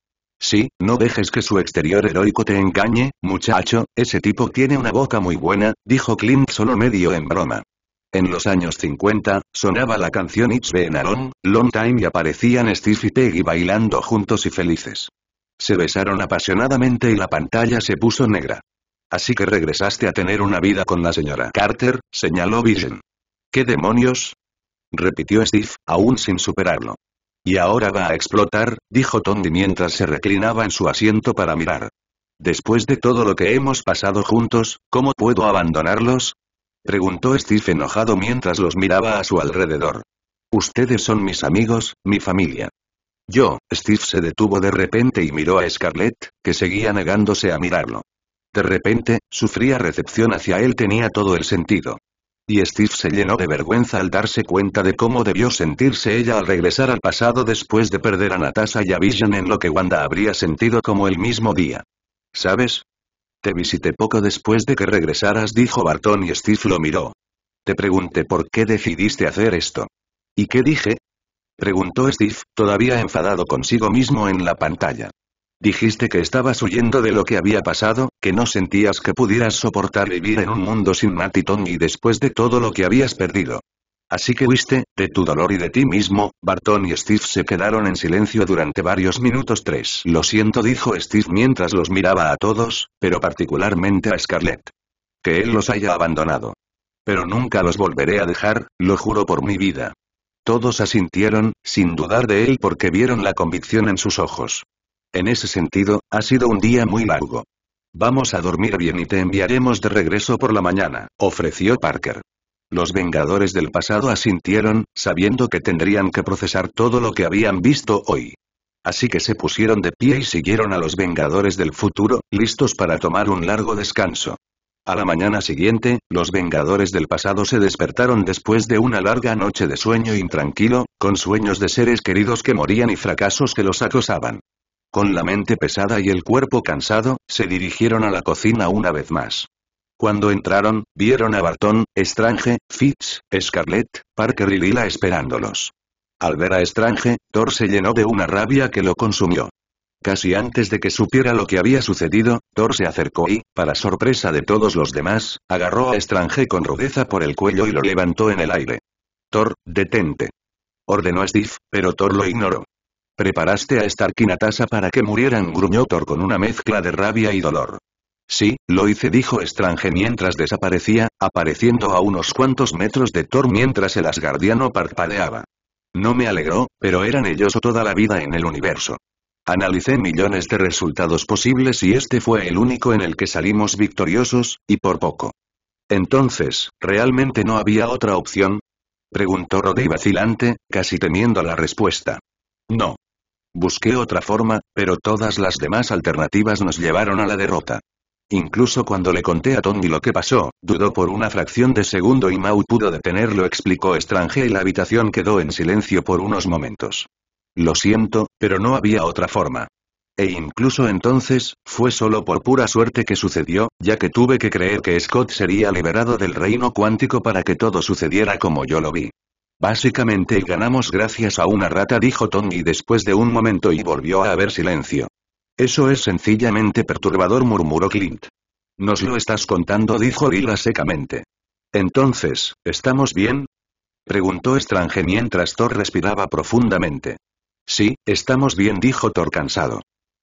Sí, no dejes que su exterior heroico te engañe, muchacho, ese tipo tiene una boca muy buena, dijo Clint solo medio en broma. En los años 50, sonaba la canción It's Been a Long, Long Time y aparecían Steve y Peggy bailando juntos y felices. Se besaron apasionadamente y la pantalla se puso negra. Así que regresaste a tener una vida con la señora Carter, señaló Vision. ¿Qué demonios? repitió Steve, aún sin superarlo. Y ahora va a explotar, dijo Tony mientras se reclinaba en su asiento para mirar. Después de todo lo que hemos pasado juntos, ¿cómo puedo abandonarlos? Preguntó Steve enojado mientras los miraba a su alrededor. Ustedes son mis amigos, mi familia. Yo, Steve se detuvo de repente y miró a Scarlett, que seguía negándose a mirarlo. De repente, su fría recepción hacia él tenía todo el sentido y Steve se llenó de vergüenza al darse cuenta de cómo debió sentirse ella al regresar al pasado después de perder a Natasha y a Vision en lo que Wanda habría sentido como el mismo día. ¿Sabes? Te visité poco después de que regresaras dijo Barton y Steve lo miró. Te pregunté por qué decidiste hacer esto. ¿Y qué dije? Preguntó Steve, todavía enfadado consigo mismo en la pantalla. Dijiste que estabas huyendo de lo que había pasado, que no sentías que pudieras soportar vivir en un mundo sin Matitón y después de todo lo que habías perdido. Así que huiste, de tu dolor y de ti mismo, Barton y Steve se quedaron en silencio durante varios minutos. Tres. Lo siento, dijo Steve mientras los miraba a todos, pero particularmente a Scarlett. Que él los haya abandonado. Pero nunca los volveré a dejar, lo juro por mi vida. Todos asintieron, sin dudar de él porque vieron la convicción en sus ojos. En ese sentido, ha sido un día muy largo. Vamos a dormir bien y te enviaremos de regreso por la mañana, ofreció Parker. Los Vengadores del pasado asintieron, sabiendo que tendrían que procesar todo lo que habían visto hoy. Así que se pusieron de pie y siguieron a los Vengadores del futuro, listos para tomar un largo descanso. A la mañana siguiente, los Vengadores del pasado se despertaron después de una larga noche de sueño intranquilo, con sueños de seres queridos que morían y fracasos que los acosaban. Con la mente pesada y el cuerpo cansado, se dirigieron a la cocina una vez más. Cuando entraron, vieron a Barton, Strange, Fitz, Scarlett, Parker y Lila esperándolos. Al ver a Strange, Thor se llenó de una rabia que lo consumió. Casi antes de que supiera lo que había sucedido, Thor se acercó y, para sorpresa de todos los demás, agarró a Strange con rudeza por el cuello y lo levantó en el aire. Thor, detente. Ordenó a Steve, pero Thor lo ignoró. ¿Preparaste a Starkinatasa para que murieran? gruñó Thor con una mezcla de rabia y dolor. Sí, lo hice dijo Strange mientras desaparecía, apareciendo a unos cuantos metros de Thor mientras el asgardiano parpadeaba. No me alegró, pero eran ellos o toda la vida en el universo. Analicé millones de resultados posibles y este fue el único en el que salimos victoriosos, y por poco. Entonces, ¿realmente no había otra opción? Preguntó y vacilante, casi temiendo la respuesta. No. Busqué otra forma, pero todas las demás alternativas nos llevaron a la derrota. Incluso cuando le conté a Tony lo que pasó, dudó por una fracción de segundo y Mau pudo detenerlo, explicó Estrange y la habitación quedó en silencio por unos momentos. Lo siento, pero no había otra forma. E incluso entonces, fue solo por pura suerte que sucedió, ya que tuve que creer que Scott sería liberado del reino cuántico para que todo sucediera como yo lo vi. Básicamente ganamos gracias a una rata dijo Tony después de un momento y volvió a haber silencio. Eso es sencillamente perturbador murmuró Clint. Nos lo estás contando dijo Lila secamente. Entonces, ¿estamos bien? Preguntó Strange mientras Thor respiraba profundamente. Sí, estamos bien dijo Thor cansado.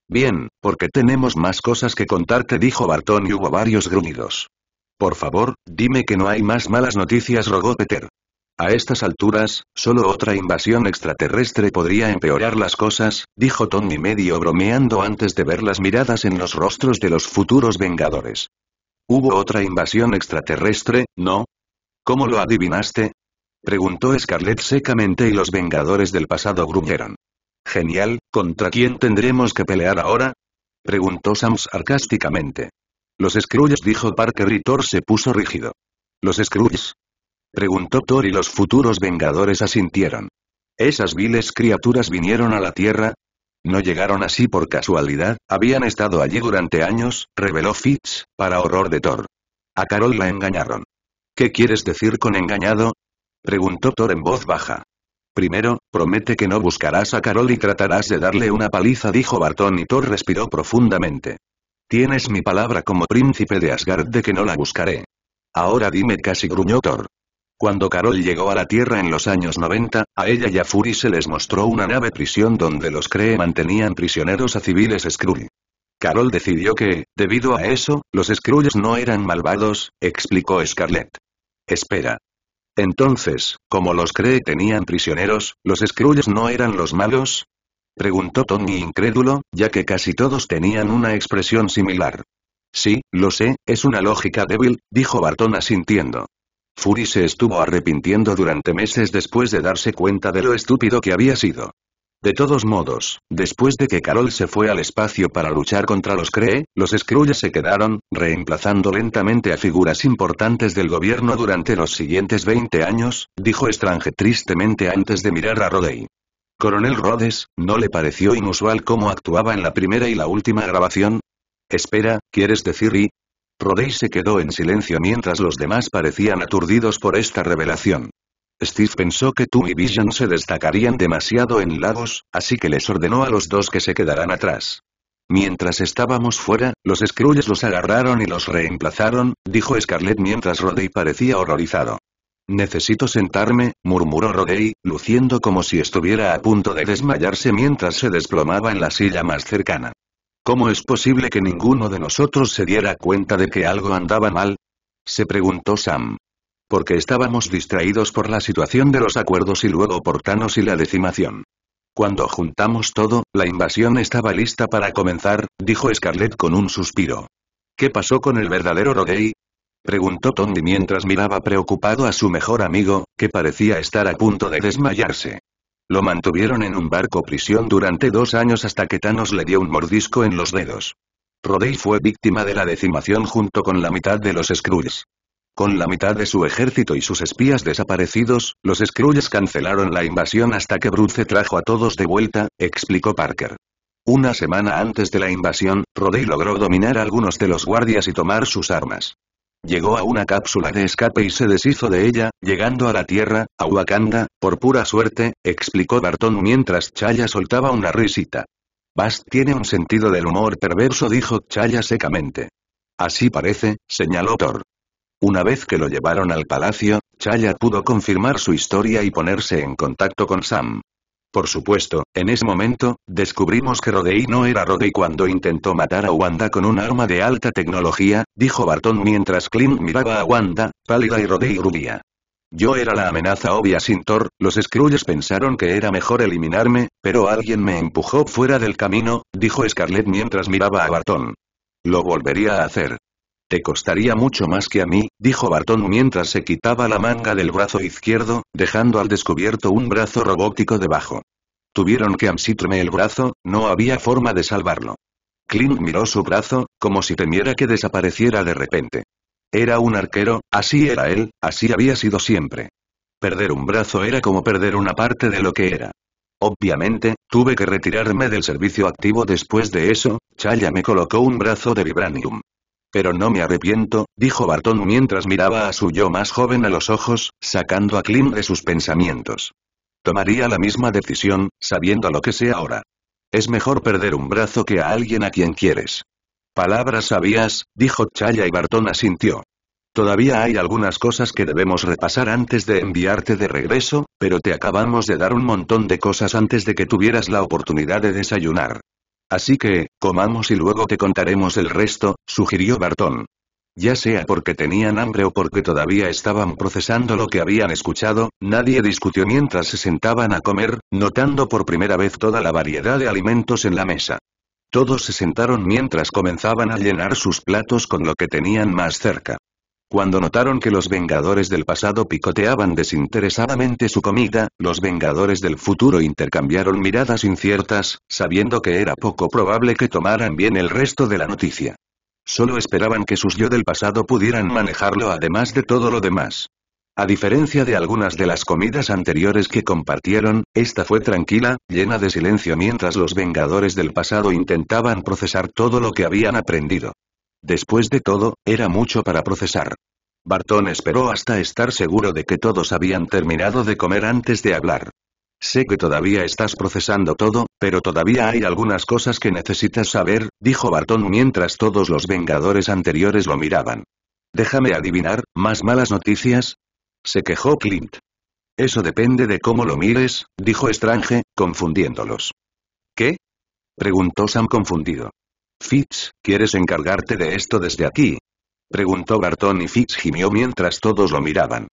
Bien, porque tenemos más cosas que contarte dijo Barton y hubo varios gruñidos. Por favor, dime que no hay más malas noticias rogó Peter. A estas alturas, solo otra invasión extraterrestre podría empeorar las cosas, dijo Tony medio bromeando antes de ver las miradas en los rostros de los futuros Vengadores. ¿Hubo otra invasión extraterrestre, no? ¿Cómo lo adivinaste? Preguntó Scarlett secamente y los Vengadores del pasado gruñeron. Genial, ¿contra quién tendremos que pelear ahora? Preguntó Sam sarcásticamente. Los Skrulls dijo Parker y se puso rígido. Los Skrulls, preguntó Thor y los futuros Vengadores asintieron. ¿Esas viles criaturas vinieron a la Tierra? No llegaron así por casualidad, habían estado allí durante años, reveló Fitz, para horror de Thor. A Carol la engañaron. ¿Qué quieres decir con engañado? preguntó Thor en voz baja. Primero, promete que no buscarás a Carol y tratarás de darle una paliza, dijo Bartón y Thor respiró profundamente. Tienes mi palabra como príncipe de Asgard de que no la buscaré. Ahora dime, casi gruñó Thor. Cuando Carol llegó a la Tierra en los años 90, a ella y a Fury se les mostró una nave prisión donde los Cree mantenían prisioneros a civiles Skrull. Carol decidió que, debido a eso, los Skrulls no eran malvados, explicó Scarlett. Espera. Entonces, como los Cree tenían prisioneros, ¿los Skrulls no eran los malos? Preguntó Tony incrédulo, ya que casi todos tenían una expresión similar. Sí, lo sé, es una lógica débil, dijo Barton asintiendo. Fury se estuvo arrepintiendo durante meses después de darse cuenta de lo estúpido que había sido. De todos modos, después de que Carol se fue al espacio para luchar contra los Cree, los Skrull se quedaron, reemplazando lentamente a figuras importantes del gobierno durante los siguientes 20 años, dijo Strange tristemente antes de mirar a Rodey. Coronel Rhodes, ¿no le pareció inusual cómo actuaba en la primera y la última grabación? Espera, ¿quieres decir y? Rodey se quedó en silencio mientras los demás parecían aturdidos por esta revelación. Steve pensó que tú y Vision se destacarían demasiado en lados, así que les ordenó a los dos que se quedaran atrás. Mientras estábamos fuera, los Skrulls los agarraron y los reemplazaron, dijo Scarlett mientras Rodey parecía horrorizado. Necesito sentarme, murmuró Rodey, luciendo como si estuviera a punto de desmayarse mientras se desplomaba en la silla más cercana. ¿Cómo es posible que ninguno de nosotros se diera cuenta de que algo andaba mal? Se preguntó Sam. Porque estábamos distraídos por la situación de los acuerdos y luego por Thanos y la decimación. Cuando juntamos todo, la invasión estaba lista para comenzar, dijo Scarlett con un suspiro. ¿Qué pasó con el verdadero Rogay? Preguntó Tony mientras miraba preocupado a su mejor amigo, que parecía estar a punto de desmayarse. Lo mantuvieron en un barco prisión durante dos años hasta que Thanos le dio un mordisco en los dedos. Rodey fue víctima de la decimación junto con la mitad de los Skrulls. Con la mitad de su ejército y sus espías desaparecidos, los Skrulls cancelaron la invasión hasta que Bruce trajo a todos de vuelta, explicó Parker. Una semana antes de la invasión, Rodey logró dominar a algunos de los guardias y tomar sus armas. Llegó a una cápsula de escape y se deshizo de ella, llegando a la Tierra, a Wakanda, por pura suerte, explicó Barton mientras Chaya soltaba una risita. «Bast tiene un sentido del humor perverso dijo Chaya secamente. Así parece, señaló Thor. Una vez que lo llevaron al palacio, Chaya pudo confirmar su historia y ponerse en contacto con Sam. Por supuesto, en ese momento, descubrimos que Rodey no era Rodey cuando intentó matar a Wanda con un arma de alta tecnología, dijo Barton mientras Clint miraba a Wanda, pálida y Rodey rubia. Yo era la amenaza obvia sin Thor, los Skrulls pensaron que era mejor eliminarme, pero alguien me empujó fuera del camino, dijo Scarlett mientras miraba a Barton. Lo volvería a hacer. Te costaría mucho más que a mí, dijo Barton mientras se quitaba la manga del brazo izquierdo, dejando al descubierto un brazo robótico debajo. Tuvieron que amputarme el brazo, no había forma de salvarlo. Clint miró su brazo, como si temiera que desapareciera de repente. Era un arquero, así era él, así había sido siempre. Perder un brazo era como perder una parte de lo que era. Obviamente, tuve que retirarme del servicio activo después de eso, Chaya me colocó un brazo de vibranium pero no me arrepiento, dijo Barton mientras miraba a su yo más joven a los ojos, sacando a Klim de sus pensamientos. Tomaría la misma decisión, sabiendo lo que sé ahora. Es mejor perder un brazo que a alguien a quien quieres. Palabras sabías, dijo Chaya y Barton asintió. Todavía hay algunas cosas que debemos repasar antes de enviarte de regreso, pero te acabamos de dar un montón de cosas antes de que tuvieras la oportunidad de desayunar. Así que, comamos y luego te contaremos el resto, sugirió Bartón. Ya sea porque tenían hambre o porque todavía estaban procesando lo que habían escuchado, nadie discutió mientras se sentaban a comer, notando por primera vez toda la variedad de alimentos en la mesa. Todos se sentaron mientras comenzaban a llenar sus platos con lo que tenían más cerca. Cuando notaron que los Vengadores del pasado picoteaban desinteresadamente su comida, los Vengadores del futuro intercambiaron miradas inciertas, sabiendo que era poco probable que tomaran bien el resto de la noticia. Solo esperaban que sus yo del pasado pudieran manejarlo además de todo lo demás. A diferencia de algunas de las comidas anteriores que compartieron, esta fue tranquila, llena de silencio mientras los Vengadores del pasado intentaban procesar todo lo que habían aprendido. Después de todo, era mucho para procesar. Barton esperó hasta estar seguro de que todos habían terminado de comer antes de hablar. Sé que todavía estás procesando todo, pero todavía hay algunas cosas que necesitas saber, dijo Barton mientras todos los Vengadores anteriores lo miraban. Déjame adivinar, ¿más malas noticias? Se quejó Clint. Eso depende de cómo lo mires, dijo Strange, confundiéndolos. ¿Qué? Preguntó Sam confundido. Fitz, ¿quieres encargarte de esto desde aquí? Preguntó Barton y Fitz gimió mientras todos lo miraban.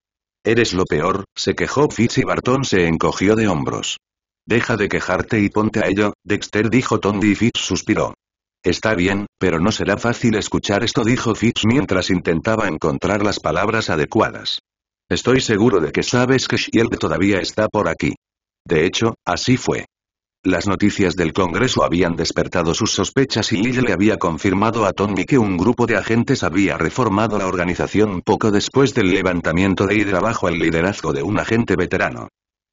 Eres lo peor, se quejó Fitz y Barton se encogió de hombros. Deja de quejarte y ponte a ello, Dexter dijo Tony y Fitz suspiró. Está bien, pero no será fácil escuchar esto dijo Fitz mientras intentaba encontrar las palabras adecuadas. Estoy seguro de que sabes que Shield todavía está por aquí. De hecho, así fue. Las noticias del Congreso habían despertado sus sospechas y Lille le había confirmado a Tommy que un grupo de agentes había reformado la organización poco después del levantamiento de Hydra bajo el liderazgo de un agente veterano.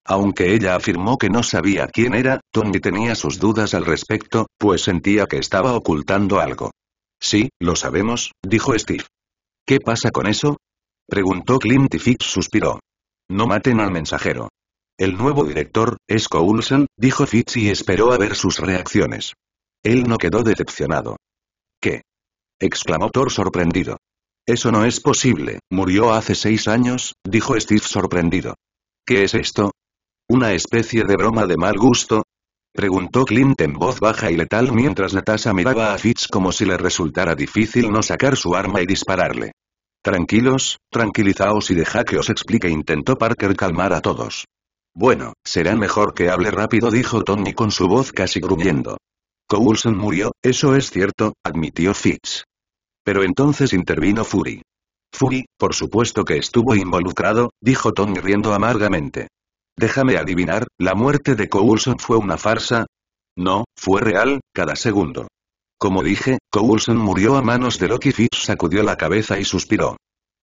Aunque ella afirmó que no sabía quién era, Tommy tenía sus dudas al respecto, pues sentía que estaba ocultando algo. Sí, lo sabemos, dijo Steve. ¿Qué pasa con eso? Preguntó Clint y Fix suspiró. No maten al mensajero. El nuevo director, es Coulson, dijo Fitz y esperó a ver sus reacciones. Él no quedó decepcionado. ¿Qué? exclamó Thor sorprendido. Eso no es posible, murió hace seis años, dijo Steve sorprendido. ¿Qué es esto? ¿Una especie de broma de mal gusto? Preguntó Clint en voz baja y letal mientras Natasha miraba a Fitz como si le resultara difícil no sacar su arma y dispararle. Tranquilos, tranquilizaos y deja que os explique intentó Parker calmar a todos. Bueno, será mejor que hable rápido dijo Tony con su voz casi gruñendo. Coulson murió, eso es cierto, admitió Fitz. Pero entonces intervino Fury. Fury, por supuesto que estuvo involucrado, dijo Tony riendo amargamente. Déjame adivinar, ¿la muerte de Coulson fue una farsa? No, fue real, cada segundo. Como dije, Coulson murió a manos de Loki Fitz sacudió la cabeza y suspiró.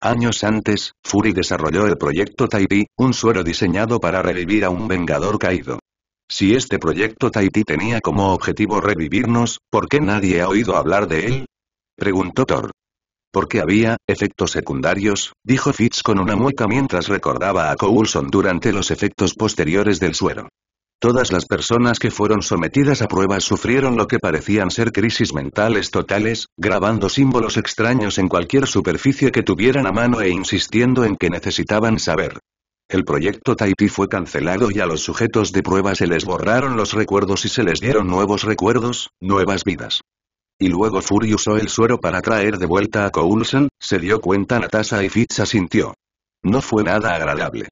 Años antes, Fury desarrolló el proyecto Tahiti, un suero diseñado para revivir a un vengador caído. Si este proyecto Tahiti tenía como objetivo revivirnos, ¿por qué nadie ha oído hablar de él? Preguntó Thor. Porque había efectos secundarios, dijo Fitz con una mueca mientras recordaba a Coulson durante los efectos posteriores del suero. Todas las personas que fueron sometidas a pruebas sufrieron lo que parecían ser crisis mentales totales, grabando símbolos extraños en cualquier superficie que tuvieran a mano e insistiendo en que necesitaban saber. El proyecto Tahití fue cancelado y a los sujetos de prueba se les borraron los recuerdos y se les dieron nuevos recuerdos, nuevas vidas. Y luego Fury usó el suero para traer de vuelta a Coulson, se dio cuenta Natasha y Fitz asintió. No fue nada agradable.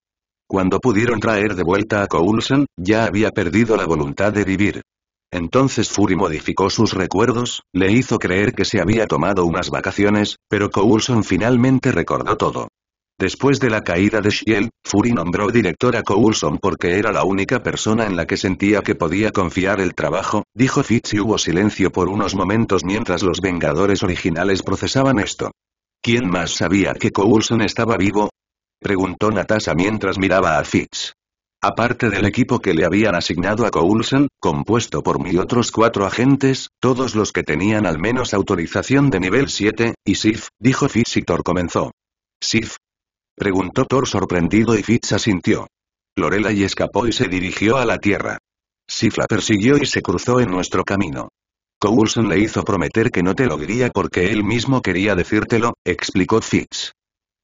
Cuando pudieron traer de vuelta a Coulson, ya había perdido la voluntad de vivir. Entonces Fury modificó sus recuerdos, le hizo creer que se había tomado unas vacaciones, pero Coulson finalmente recordó todo. Después de la caída de Shield, Fury nombró director a Coulson porque era la única persona en la que sentía que podía confiar el trabajo, dijo Fitz y hubo silencio por unos momentos mientras los Vengadores originales procesaban esto. ¿Quién más sabía que Coulson estaba vivo? Preguntó Natasha mientras miraba a Fitz. Aparte del equipo que le habían asignado a Coulson, compuesto por mí y otros cuatro agentes, todos los que tenían al menos autorización de nivel 7, y Sif, dijo Fitz y Thor comenzó. ¿Sif? Preguntó Thor sorprendido y Fitz asintió. y escapó y se dirigió a la Tierra. Sif la persiguió y se cruzó en nuestro camino. Coulson le hizo prometer que no te lo diría porque él mismo quería decírtelo, explicó Fitz.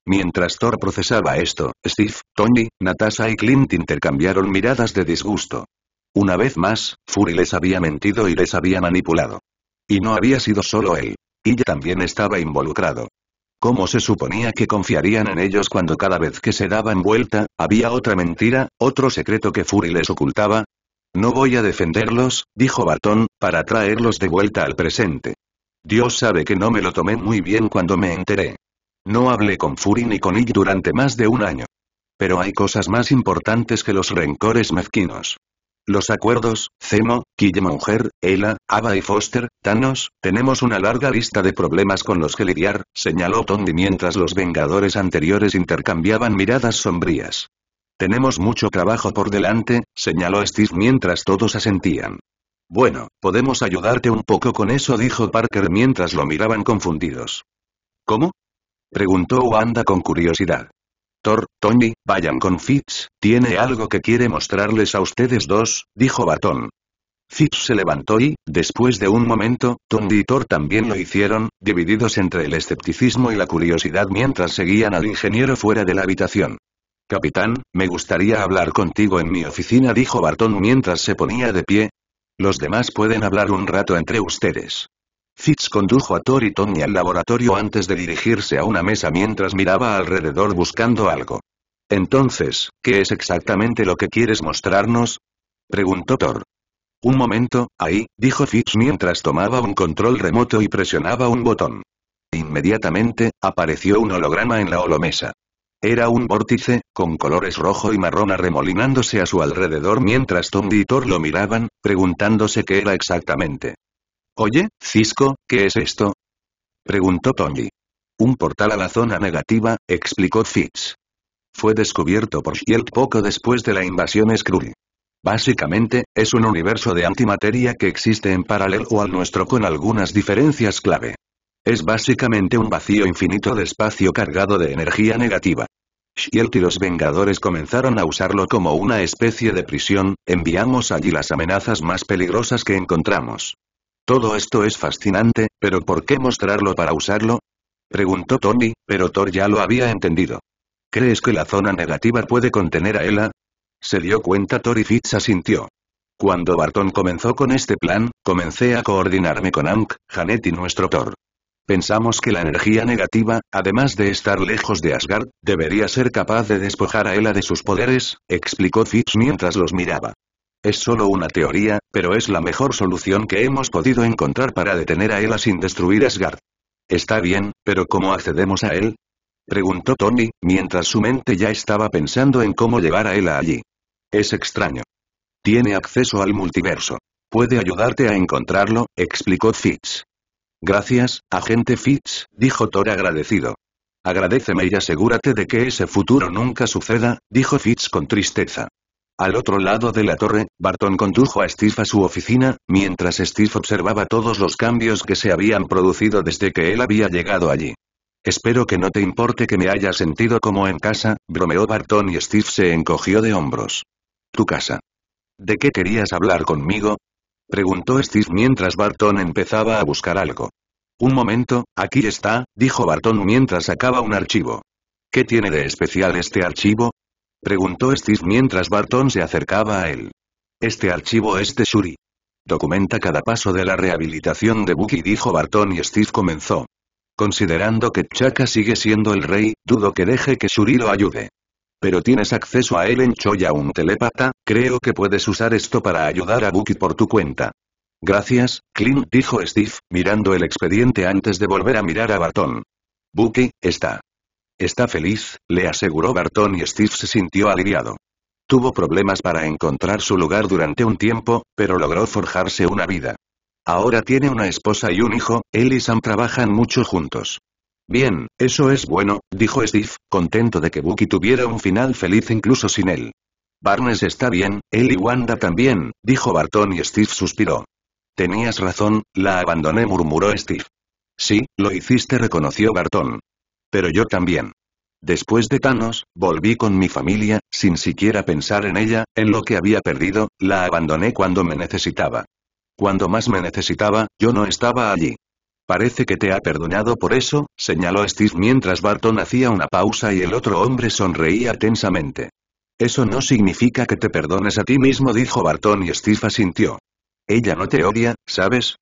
Mientras Thor procesaba esto, Steve, Tony, Natasha y Clint intercambiaron miradas de disgusto. Una vez más, Fury les había mentido y les había manipulado. Y no había sido solo él. Ella también estaba involucrado. ¿Cómo se suponía que confiarían en ellos cuando cada vez que se daban vuelta, había otra mentira, otro secreto que Fury les ocultaba? No voy a defenderlos, dijo Barton, para traerlos de vuelta al presente. Dios sabe que no me lo tomé muy bien cuando me enteré. No hablé con Fury ni con Ick durante más de un año. Pero hay cosas más importantes que los rencores mezquinos. Los acuerdos, Zemo, mujer, Ela, Ava y Foster, Thanos, tenemos una larga lista de problemas con los que lidiar, señaló Tony mientras los Vengadores anteriores intercambiaban miradas sombrías. Tenemos mucho trabajo por delante, señaló Steve mientras todos asentían. Bueno, podemos ayudarte un poco con eso dijo Parker mientras lo miraban confundidos. ¿Cómo? Preguntó Wanda con curiosidad. Thor, Tony, vayan con Fitz, tiene algo que quiere mostrarles a ustedes dos, dijo Barton. Fitz se levantó y, después de un momento, Tony y Thor también lo hicieron, divididos entre el escepticismo y la curiosidad mientras seguían al ingeniero fuera de la habitación. Capitán, me gustaría hablar contigo en mi oficina dijo Barton mientras se ponía de pie. Los demás pueden hablar un rato entre ustedes. Fitz condujo a Thor y Tony al laboratorio antes de dirigirse a una mesa mientras miraba alrededor buscando algo. Entonces, ¿qué es exactamente lo que quieres mostrarnos? preguntó Thor. Un momento, ahí, dijo Fitz mientras tomaba un control remoto y presionaba un botón. Inmediatamente, apareció un holograma en la holomesa. Era un vórtice, con colores rojo y marrón arremolinándose a su alrededor mientras Tony y Thor lo miraban, preguntándose qué era exactamente. Oye, Cisco, ¿qué es esto? Preguntó Tony. Un portal a la zona negativa, explicó Fitz. Fue descubierto por Shield poco después de la invasión Skrull. Básicamente, es un universo de antimateria que existe en paralelo al nuestro con algunas diferencias clave. Es básicamente un vacío infinito de espacio cargado de energía negativa. Shield y los Vengadores comenzaron a usarlo como una especie de prisión, enviamos allí las amenazas más peligrosas que encontramos. Todo esto es fascinante, pero ¿por qué mostrarlo para usarlo? Preguntó Tony, pero Thor ya lo había entendido. ¿Crees que la zona negativa puede contener a ella? Se dio cuenta Thor y Fitz asintió. Cuando Barton comenzó con este plan, comencé a coordinarme con Ankh, Janet y nuestro Thor. Pensamos que la energía negativa, además de estar lejos de Asgard, debería ser capaz de despojar a Ela de sus poderes, explicó Fitz mientras los miraba. Es solo una teoría, pero es la mejor solución que hemos podido encontrar para detener a Ela sin destruir Asgard. Está bien, pero ¿cómo accedemos a él? Preguntó Tony, mientras su mente ya estaba pensando en cómo llevar a Ela allí. Es extraño. Tiene acceso al multiverso. Puede ayudarte a encontrarlo, explicó Fitz. Gracias, agente Fitz, dijo Thor agradecido. Agradeceme y asegúrate de que ese futuro nunca suceda, dijo Fitz con tristeza. Al otro lado de la torre, Barton condujo a Steve a su oficina, mientras Steve observaba todos los cambios que se habían producido desde que él había llegado allí. Espero que no te importe que me haya sentido como en casa, bromeó Barton y Steve se encogió de hombros. Tu casa. ¿De qué querías hablar conmigo? preguntó Steve mientras Barton empezaba a buscar algo. Un momento, aquí está, dijo Barton mientras sacaba un archivo. ¿Qué tiene de especial este archivo? Preguntó Steve mientras Barton se acercaba a él. Este archivo es de Shuri. Documenta cada paso de la rehabilitación de Bucky dijo Barton y Steve comenzó. Considerando que Chaka sigue siendo el rey, dudo que deje que Shuri lo ayude. Pero tienes acceso a él en Choya un telépata, creo que puedes usar esto para ayudar a Bucky por tu cuenta. Gracias, Clint dijo Steve, mirando el expediente antes de volver a mirar a Barton. Bucky, está. Está feliz, le aseguró Barton y Steve se sintió aliviado. Tuvo problemas para encontrar su lugar durante un tiempo, pero logró forjarse una vida. Ahora tiene una esposa y un hijo, él y Sam trabajan mucho juntos. Bien, eso es bueno, dijo Steve, contento de que Bucky tuviera un final feliz incluso sin él. Barnes está bien, él y Wanda también, dijo Barton y Steve suspiró. Tenías razón, la abandoné murmuró Steve. Sí, lo hiciste reconoció Barton. Pero yo también. Después de Thanos, volví con mi familia, sin siquiera pensar en ella, en lo que había perdido, la abandoné cuando me necesitaba. Cuando más me necesitaba, yo no estaba allí. Parece que te ha perdonado por eso, señaló Steve mientras Barton hacía una pausa y el otro hombre sonreía tensamente. Eso no significa que te perdones a ti mismo, dijo Barton y Steve asintió. Ella no te odia, ¿sabes?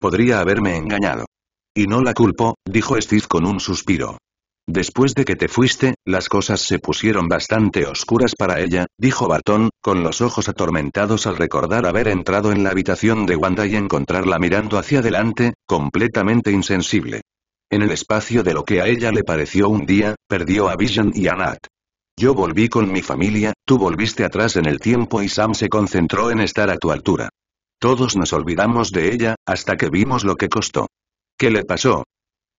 Podría haberme engañado. Y no la culpo, dijo Steve con un suspiro. Después de que te fuiste, las cosas se pusieron bastante oscuras para ella, dijo Barton, con los ojos atormentados al recordar haber entrado en la habitación de Wanda y encontrarla mirando hacia adelante, completamente insensible. En el espacio de lo que a ella le pareció un día, perdió a Vision y a Nat. Yo volví con mi familia, tú volviste atrás en el tiempo y Sam se concentró en estar a tu altura. Todos nos olvidamos de ella, hasta que vimos lo que costó. ¿Qué le pasó?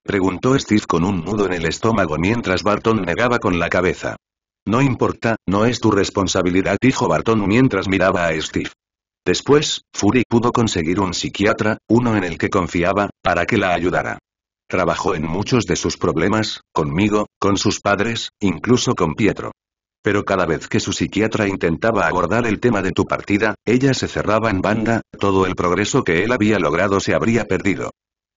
Preguntó Steve con un nudo en el estómago mientras Barton negaba con la cabeza. No importa, no es tu responsabilidad, dijo Barton mientras miraba a Steve. Después, Fury pudo conseguir un psiquiatra, uno en el que confiaba, para que la ayudara. Trabajó en muchos de sus problemas, conmigo, con sus padres, incluso con Pietro. Pero cada vez que su psiquiatra intentaba abordar el tema de tu partida, ella se cerraba en banda, todo el progreso que él había logrado se habría perdido.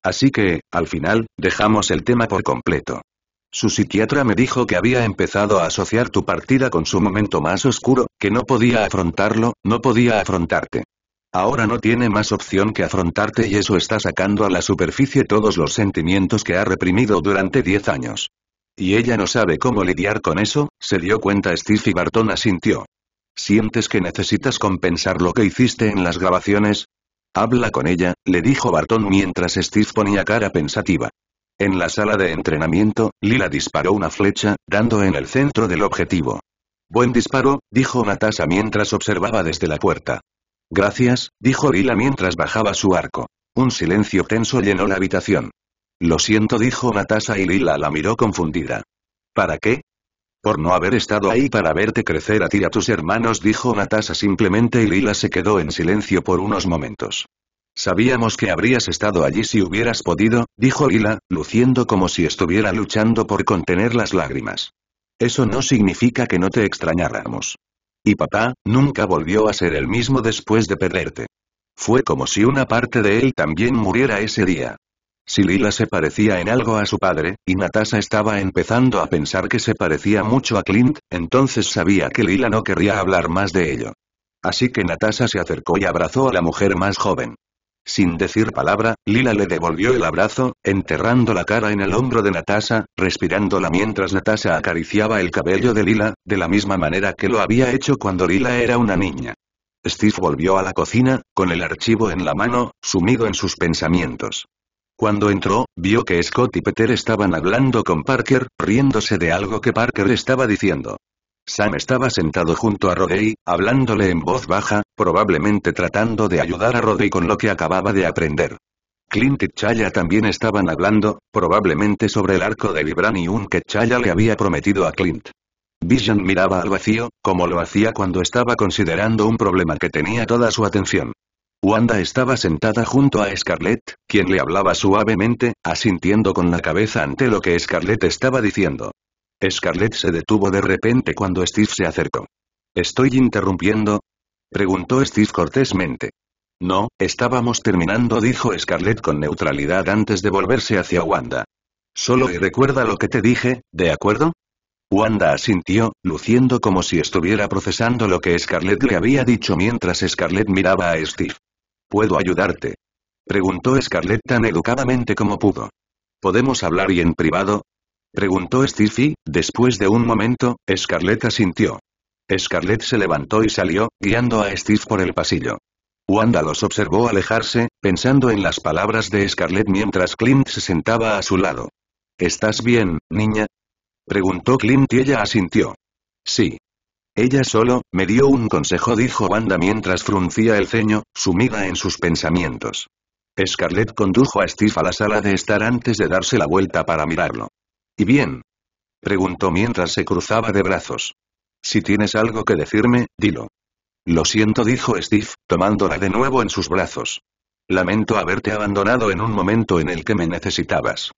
Así que, al final, dejamos el tema por completo. Su psiquiatra me dijo que había empezado a asociar tu partida con su momento más oscuro, que no podía afrontarlo, no podía afrontarte. Ahora no tiene más opción que afrontarte y eso está sacando a la superficie todos los sentimientos que ha reprimido durante 10 años. Y ella no sabe cómo lidiar con eso, se dio cuenta Steve y Barton asintió. ¿Sientes que necesitas compensar lo que hiciste en las grabaciones? Habla con ella, le dijo Barton mientras Steve ponía cara pensativa. En la sala de entrenamiento, Lila disparó una flecha, dando en el centro del objetivo. Buen disparo, dijo Natasha mientras observaba desde la puerta. Gracias, dijo Lila mientras bajaba su arco. Un silencio tenso llenó la habitación. Lo siento, dijo Natasha y Lila la miró confundida. ¿Para qué? Por no haber estado ahí para verte crecer a ti y a tus hermanos dijo Natasa simplemente y Lila se quedó en silencio por unos momentos. Sabíamos que habrías estado allí si hubieras podido, dijo Lila, luciendo como si estuviera luchando por contener las lágrimas. Eso no significa que no te extrañáramos. Y papá, nunca volvió a ser el mismo después de perderte. Fue como si una parte de él también muriera ese día. Si Lila se parecía en algo a su padre, y Natasha estaba empezando a pensar que se parecía mucho a Clint, entonces sabía que Lila no querría hablar más de ello. Así que Natasha se acercó y abrazó a la mujer más joven. Sin decir palabra, Lila le devolvió el abrazo, enterrando la cara en el hombro de Natasha, respirándola mientras Natasha acariciaba el cabello de Lila, de la misma manera que lo había hecho cuando Lila era una niña. Steve volvió a la cocina, con el archivo en la mano, sumido en sus pensamientos. Cuando entró, vio que Scott y Peter estaban hablando con Parker, riéndose de algo que Parker estaba diciendo. Sam estaba sentado junto a Roddy, hablándole en voz baja, probablemente tratando de ayudar a Roddy con lo que acababa de aprender. Clint y Chaya también estaban hablando, probablemente sobre el arco de Vibranium que Chaya le había prometido a Clint. Vision miraba al vacío, como lo hacía cuando estaba considerando un problema que tenía toda su atención. Wanda estaba sentada junto a Scarlett, quien le hablaba suavemente, asintiendo con la cabeza ante lo que Scarlett estaba diciendo. Scarlett se detuvo de repente cuando Steve se acercó. ¿Estoy interrumpiendo? Preguntó Steve cortésmente. No, estábamos terminando dijo Scarlett con neutralidad antes de volverse hacia Wanda. Solo recuerda lo que te dije, ¿de acuerdo? Wanda asintió, luciendo como si estuviera procesando lo que Scarlett le había dicho mientras Scarlett miraba a Steve. ¿Puedo ayudarte? Preguntó Scarlett tan educadamente como pudo. ¿Podemos hablar y en privado? Preguntó y, después de un momento, Scarlett asintió. Scarlett se levantó y salió, guiando a Steve por el pasillo. Wanda los observó alejarse, pensando en las palabras de Scarlett mientras Clint se sentaba a su lado. ¿Estás bien, niña? Preguntó Clint y ella asintió. Sí. Ella solo, me dio un consejo dijo Wanda mientras fruncía el ceño, sumida en sus pensamientos. Scarlett condujo a Steve a la sala de estar antes de darse la vuelta para mirarlo. ¿Y bien? Preguntó mientras se cruzaba de brazos. Si tienes algo que decirme, dilo. Lo siento dijo Steve, tomándola de nuevo en sus brazos. Lamento haberte abandonado en un momento en el que me necesitabas.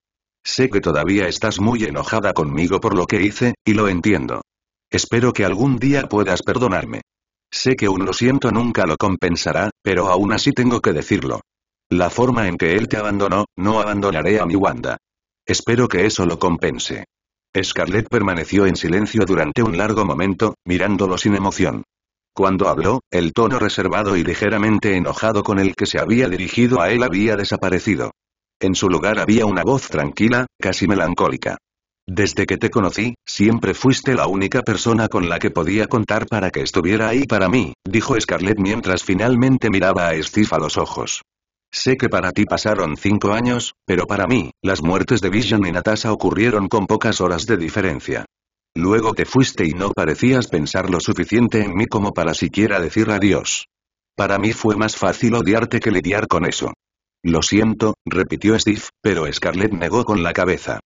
Sé que todavía estás muy enojada conmigo por lo que hice, y lo entiendo. Espero que algún día puedas perdonarme. Sé que un lo siento nunca lo compensará, pero aún así tengo que decirlo. La forma en que él te abandonó, no abandonaré a mi Wanda. Espero que eso lo compense. Scarlett permaneció en silencio durante un largo momento, mirándolo sin emoción. Cuando habló, el tono reservado y ligeramente enojado con el que se había dirigido a él había desaparecido. En su lugar había una voz tranquila, casi melancólica. Desde que te conocí, siempre fuiste la única persona con la que podía contar para que estuviera ahí para mí, dijo Scarlett mientras finalmente miraba a Steve a los ojos. Sé que para ti pasaron cinco años, pero para mí, las muertes de Vision y Natasha ocurrieron con pocas horas de diferencia. Luego te fuiste y no parecías pensar lo suficiente en mí como para siquiera decir adiós. Para mí fue más fácil odiarte que lidiar con eso. Lo siento, repitió Steve, pero Scarlett negó con la cabeza.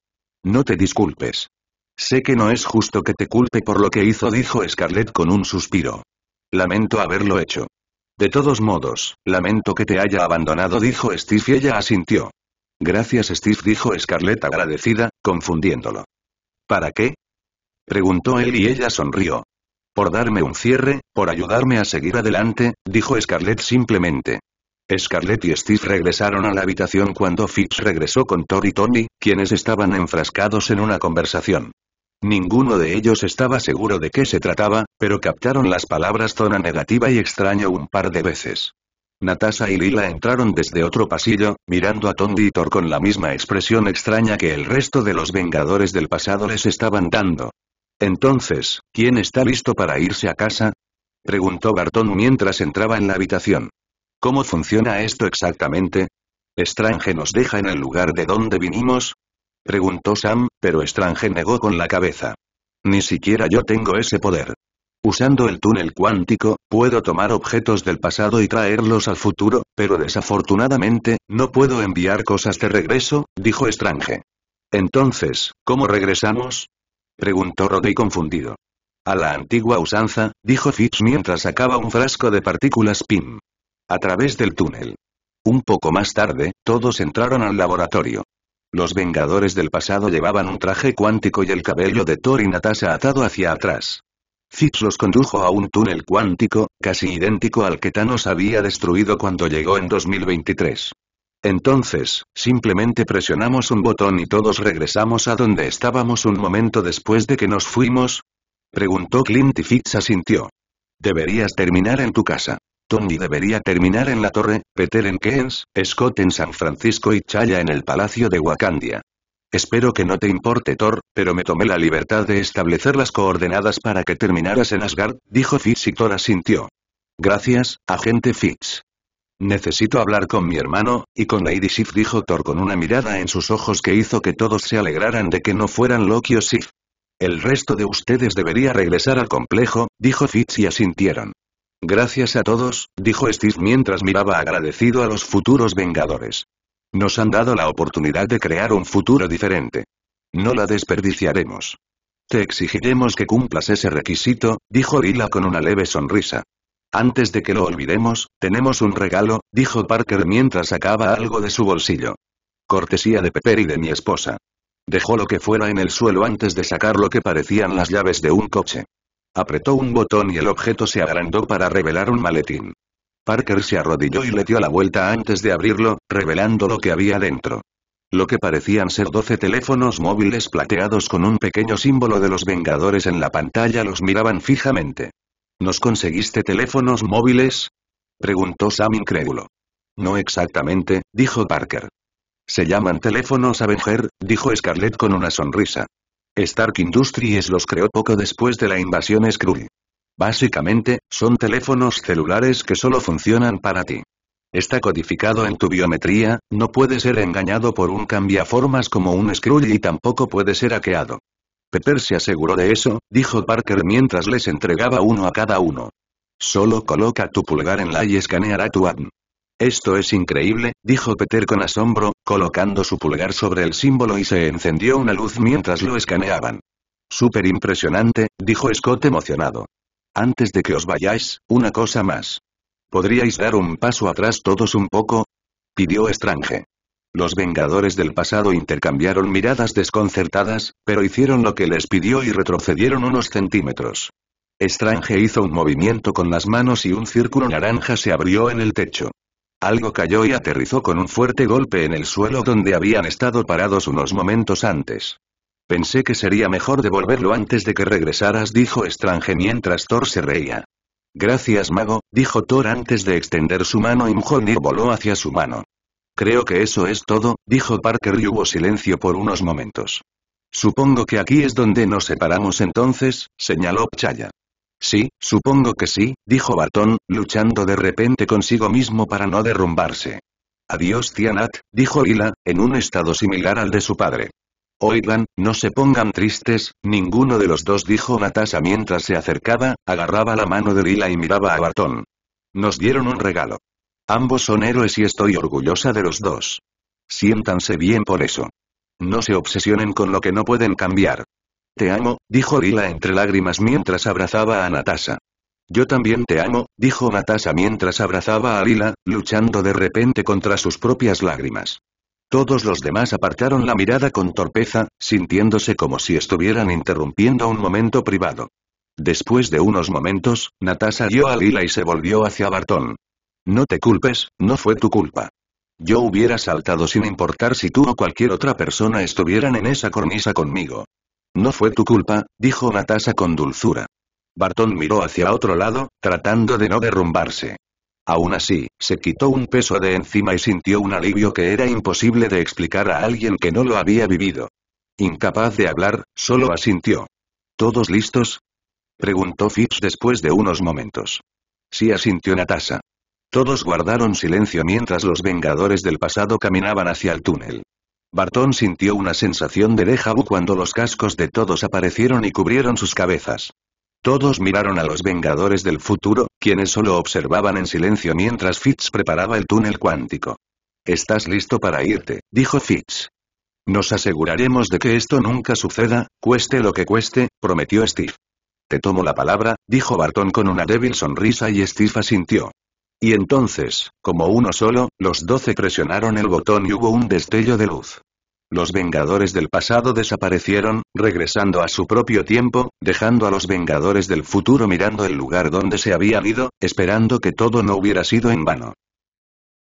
No te disculpes. Sé que no es justo que te culpe por lo que hizo, dijo Scarlett con un suspiro. Lamento haberlo hecho. De todos modos, lamento que te haya abandonado, dijo Steve y ella asintió. Gracias Steve, dijo Scarlett agradecida, confundiéndolo. ¿Para qué? Preguntó él y ella sonrió. Por darme un cierre, por ayudarme a seguir adelante, dijo Scarlett simplemente. Scarlett y Steve regresaron a la habitación cuando Fitz regresó con Thor y Tony, quienes estaban enfrascados en una conversación. Ninguno de ellos estaba seguro de qué se trataba, pero captaron las palabras zona negativa y extraño un par de veces. Natasha y Lila entraron desde otro pasillo, mirando a Tony y Thor con la misma expresión extraña que el resto de los Vengadores del pasado les estaban dando. Entonces, ¿quién está listo para irse a casa? Preguntó Barton mientras entraba en la habitación. ¿Cómo funciona esto exactamente? ¿Estrange nos deja en el lugar de donde vinimos? Preguntó Sam, pero Strange negó con la cabeza. Ni siquiera yo tengo ese poder. Usando el túnel cuántico, puedo tomar objetos del pasado y traerlos al futuro, pero desafortunadamente, no puedo enviar cosas de regreso, dijo Strange. Entonces, ¿cómo regresamos? preguntó Roddy confundido. A la antigua usanza, dijo Fitz mientras sacaba un frasco de partículas PIM a través del túnel. Un poco más tarde, todos entraron al laboratorio. Los Vengadores del pasado llevaban un traje cuántico y el cabello de Thor y Natasha atado hacia atrás. Fitz los condujo a un túnel cuántico, casi idéntico al que Thanos había destruido cuando llegó en 2023. Entonces, simplemente presionamos un botón y todos regresamos a donde estábamos un momento después de que nos fuimos. Preguntó Clint y Fitz asintió. Deberías terminar en tu casa. Tony debería terminar en la torre, Peter en Keynes, Scott en San Francisco y Chaya en el Palacio de Wakandia. Espero que no te importe Thor, pero me tomé la libertad de establecer las coordenadas para que terminaras en Asgard, dijo Fitz y Thor asintió. Gracias, agente Fitz. Necesito hablar con mi hermano, y con Lady Sif dijo Thor con una mirada en sus ojos que hizo que todos se alegraran de que no fueran Loki o Sif. El resto de ustedes debería regresar al complejo, dijo Fitz y asintieron. Gracias a todos, dijo Steve mientras miraba agradecido a los futuros Vengadores. Nos han dado la oportunidad de crear un futuro diferente. No la desperdiciaremos. Te exigiremos que cumplas ese requisito, dijo Lila con una leve sonrisa. Antes de que lo olvidemos, tenemos un regalo, dijo Parker mientras sacaba algo de su bolsillo. Cortesía de Pepper y de mi esposa. Dejó lo que fuera en el suelo antes de sacar lo que parecían las llaves de un coche. Apretó un botón y el objeto se agrandó para revelar un maletín. Parker se arrodilló y le dio la vuelta antes de abrirlo, revelando lo que había dentro. Lo que parecían ser doce teléfonos móviles plateados con un pequeño símbolo de los Vengadores en la pantalla los miraban fijamente. ¿Nos conseguiste teléfonos móviles? preguntó Sam incrédulo. No exactamente, dijo Parker. Se llaman teléfonos Avenger, dijo Scarlett con una sonrisa. Stark Industries los creó poco después de la invasión Skrull. Básicamente, son teléfonos celulares que solo funcionan para ti. Está codificado en tu biometría, no puede ser engañado por un cambiaformas como un Skrull y tampoco puede ser hackeado. Pepper se aseguró de eso, dijo Parker mientras les entregaba uno a cada uno. Solo coloca tu pulgar en la y escaneará tu ADN. Esto es increíble, dijo Peter con asombro, colocando su pulgar sobre el símbolo y se encendió una luz mientras lo escaneaban. Súper impresionante, dijo Scott emocionado. Antes de que os vayáis, una cosa más. ¿Podríais dar un paso atrás todos un poco? pidió Strange. Los Vengadores del pasado intercambiaron miradas desconcertadas, pero hicieron lo que les pidió y retrocedieron unos centímetros. Strange hizo un movimiento con las manos y un círculo naranja se abrió en el techo. Algo cayó y aterrizó con un fuerte golpe en el suelo donde habían estado parados unos momentos antes. Pensé que sería mejor devolverlo antes de que regresaras, dijo Strange mientras Thor se reía. Gracias, mago, dijo Thor antes de extender su mano y Mjolnir voló hacia su mano. Creo que eso es todo, dijo Parker y hubo silencio por unos momentos. Supongo que aquí es donde nos separamos entonces, señaló Chaya. Sí, supongo que sí, dijo Bartón, luchando de repente consigo mismo para no derrumbarse. Adiós Tianat, dijo Lila, en un estado similar al de su padre. Oigan, no se pongan tristes, ninguno de los dos dijo Natasha mientras se acercaba, agarraba la mano de Lila y miraba a Bartón. Nos dieron un regalo. Ambos son héroes y estoy orgullosa de los dos. Siéntanse bien por eso. No se obsesionen con lo que no pueden cambiar. Te amo, dijo Lila entre lágrimas mientras abrazaba a Natasha. Yo también te amo, dijo Natasha mientras abrazaba a Lila, luchando de repente contra sus propias lágrimas. Todos los demás apartaron la mirada con torpeza, sintiéndose como si estuvieran interrumpiendo un momento privado. Después de unos momentos, Natasha dio a Lila y se volvió hacia Bartón. No te culpes, no fue tu culpa. Yo hubiera saltado sin importar si tú o cualquier otra persona estuvieran en esa cornisa conmigo. No fue tu culpa, dijo Natasha con dulzura. Barton miró hacia otro lado, tratando de no derrumbarse. Aún así, se quitó un peso de encima y sintió un alivio que era imposible de explicar a alguien que no lo había vivido. Incapaz de hablar, solo asintió. ¿Todos listos? preguntó Phipps después de unos momentos. Sí asintió Natasha. Todos guardaron silencio mientras los Vengadores del pasado caminaban hacia el túnel. Barton sintió una sensación de déjà vu cuando los cascos de todos aparecieron y cubrieron sus cabezas. Todos miraron a los Vengadores del futuro, quienes solo observaban en silencio mientras Fitz preparaba el túnel cuántico. Estás listo para irte, dijo Fitz. Nos aseguraremos de que esto nunca suceda, cueste lo que cueste, prometió Steve. Te tomo la palabra, dijo Barton con una débil sonrisa y Steve asintió. Y entonces, como uno solo, los doce presionaron el botón y hubo un destello de luz. Los Vengadores del pasado desaparecieron, regresando a su propio tiempo, dejando a los Vengadores del futuro mirando el lugar donde se habían ido, esperando que todo no hubiera sido en vano.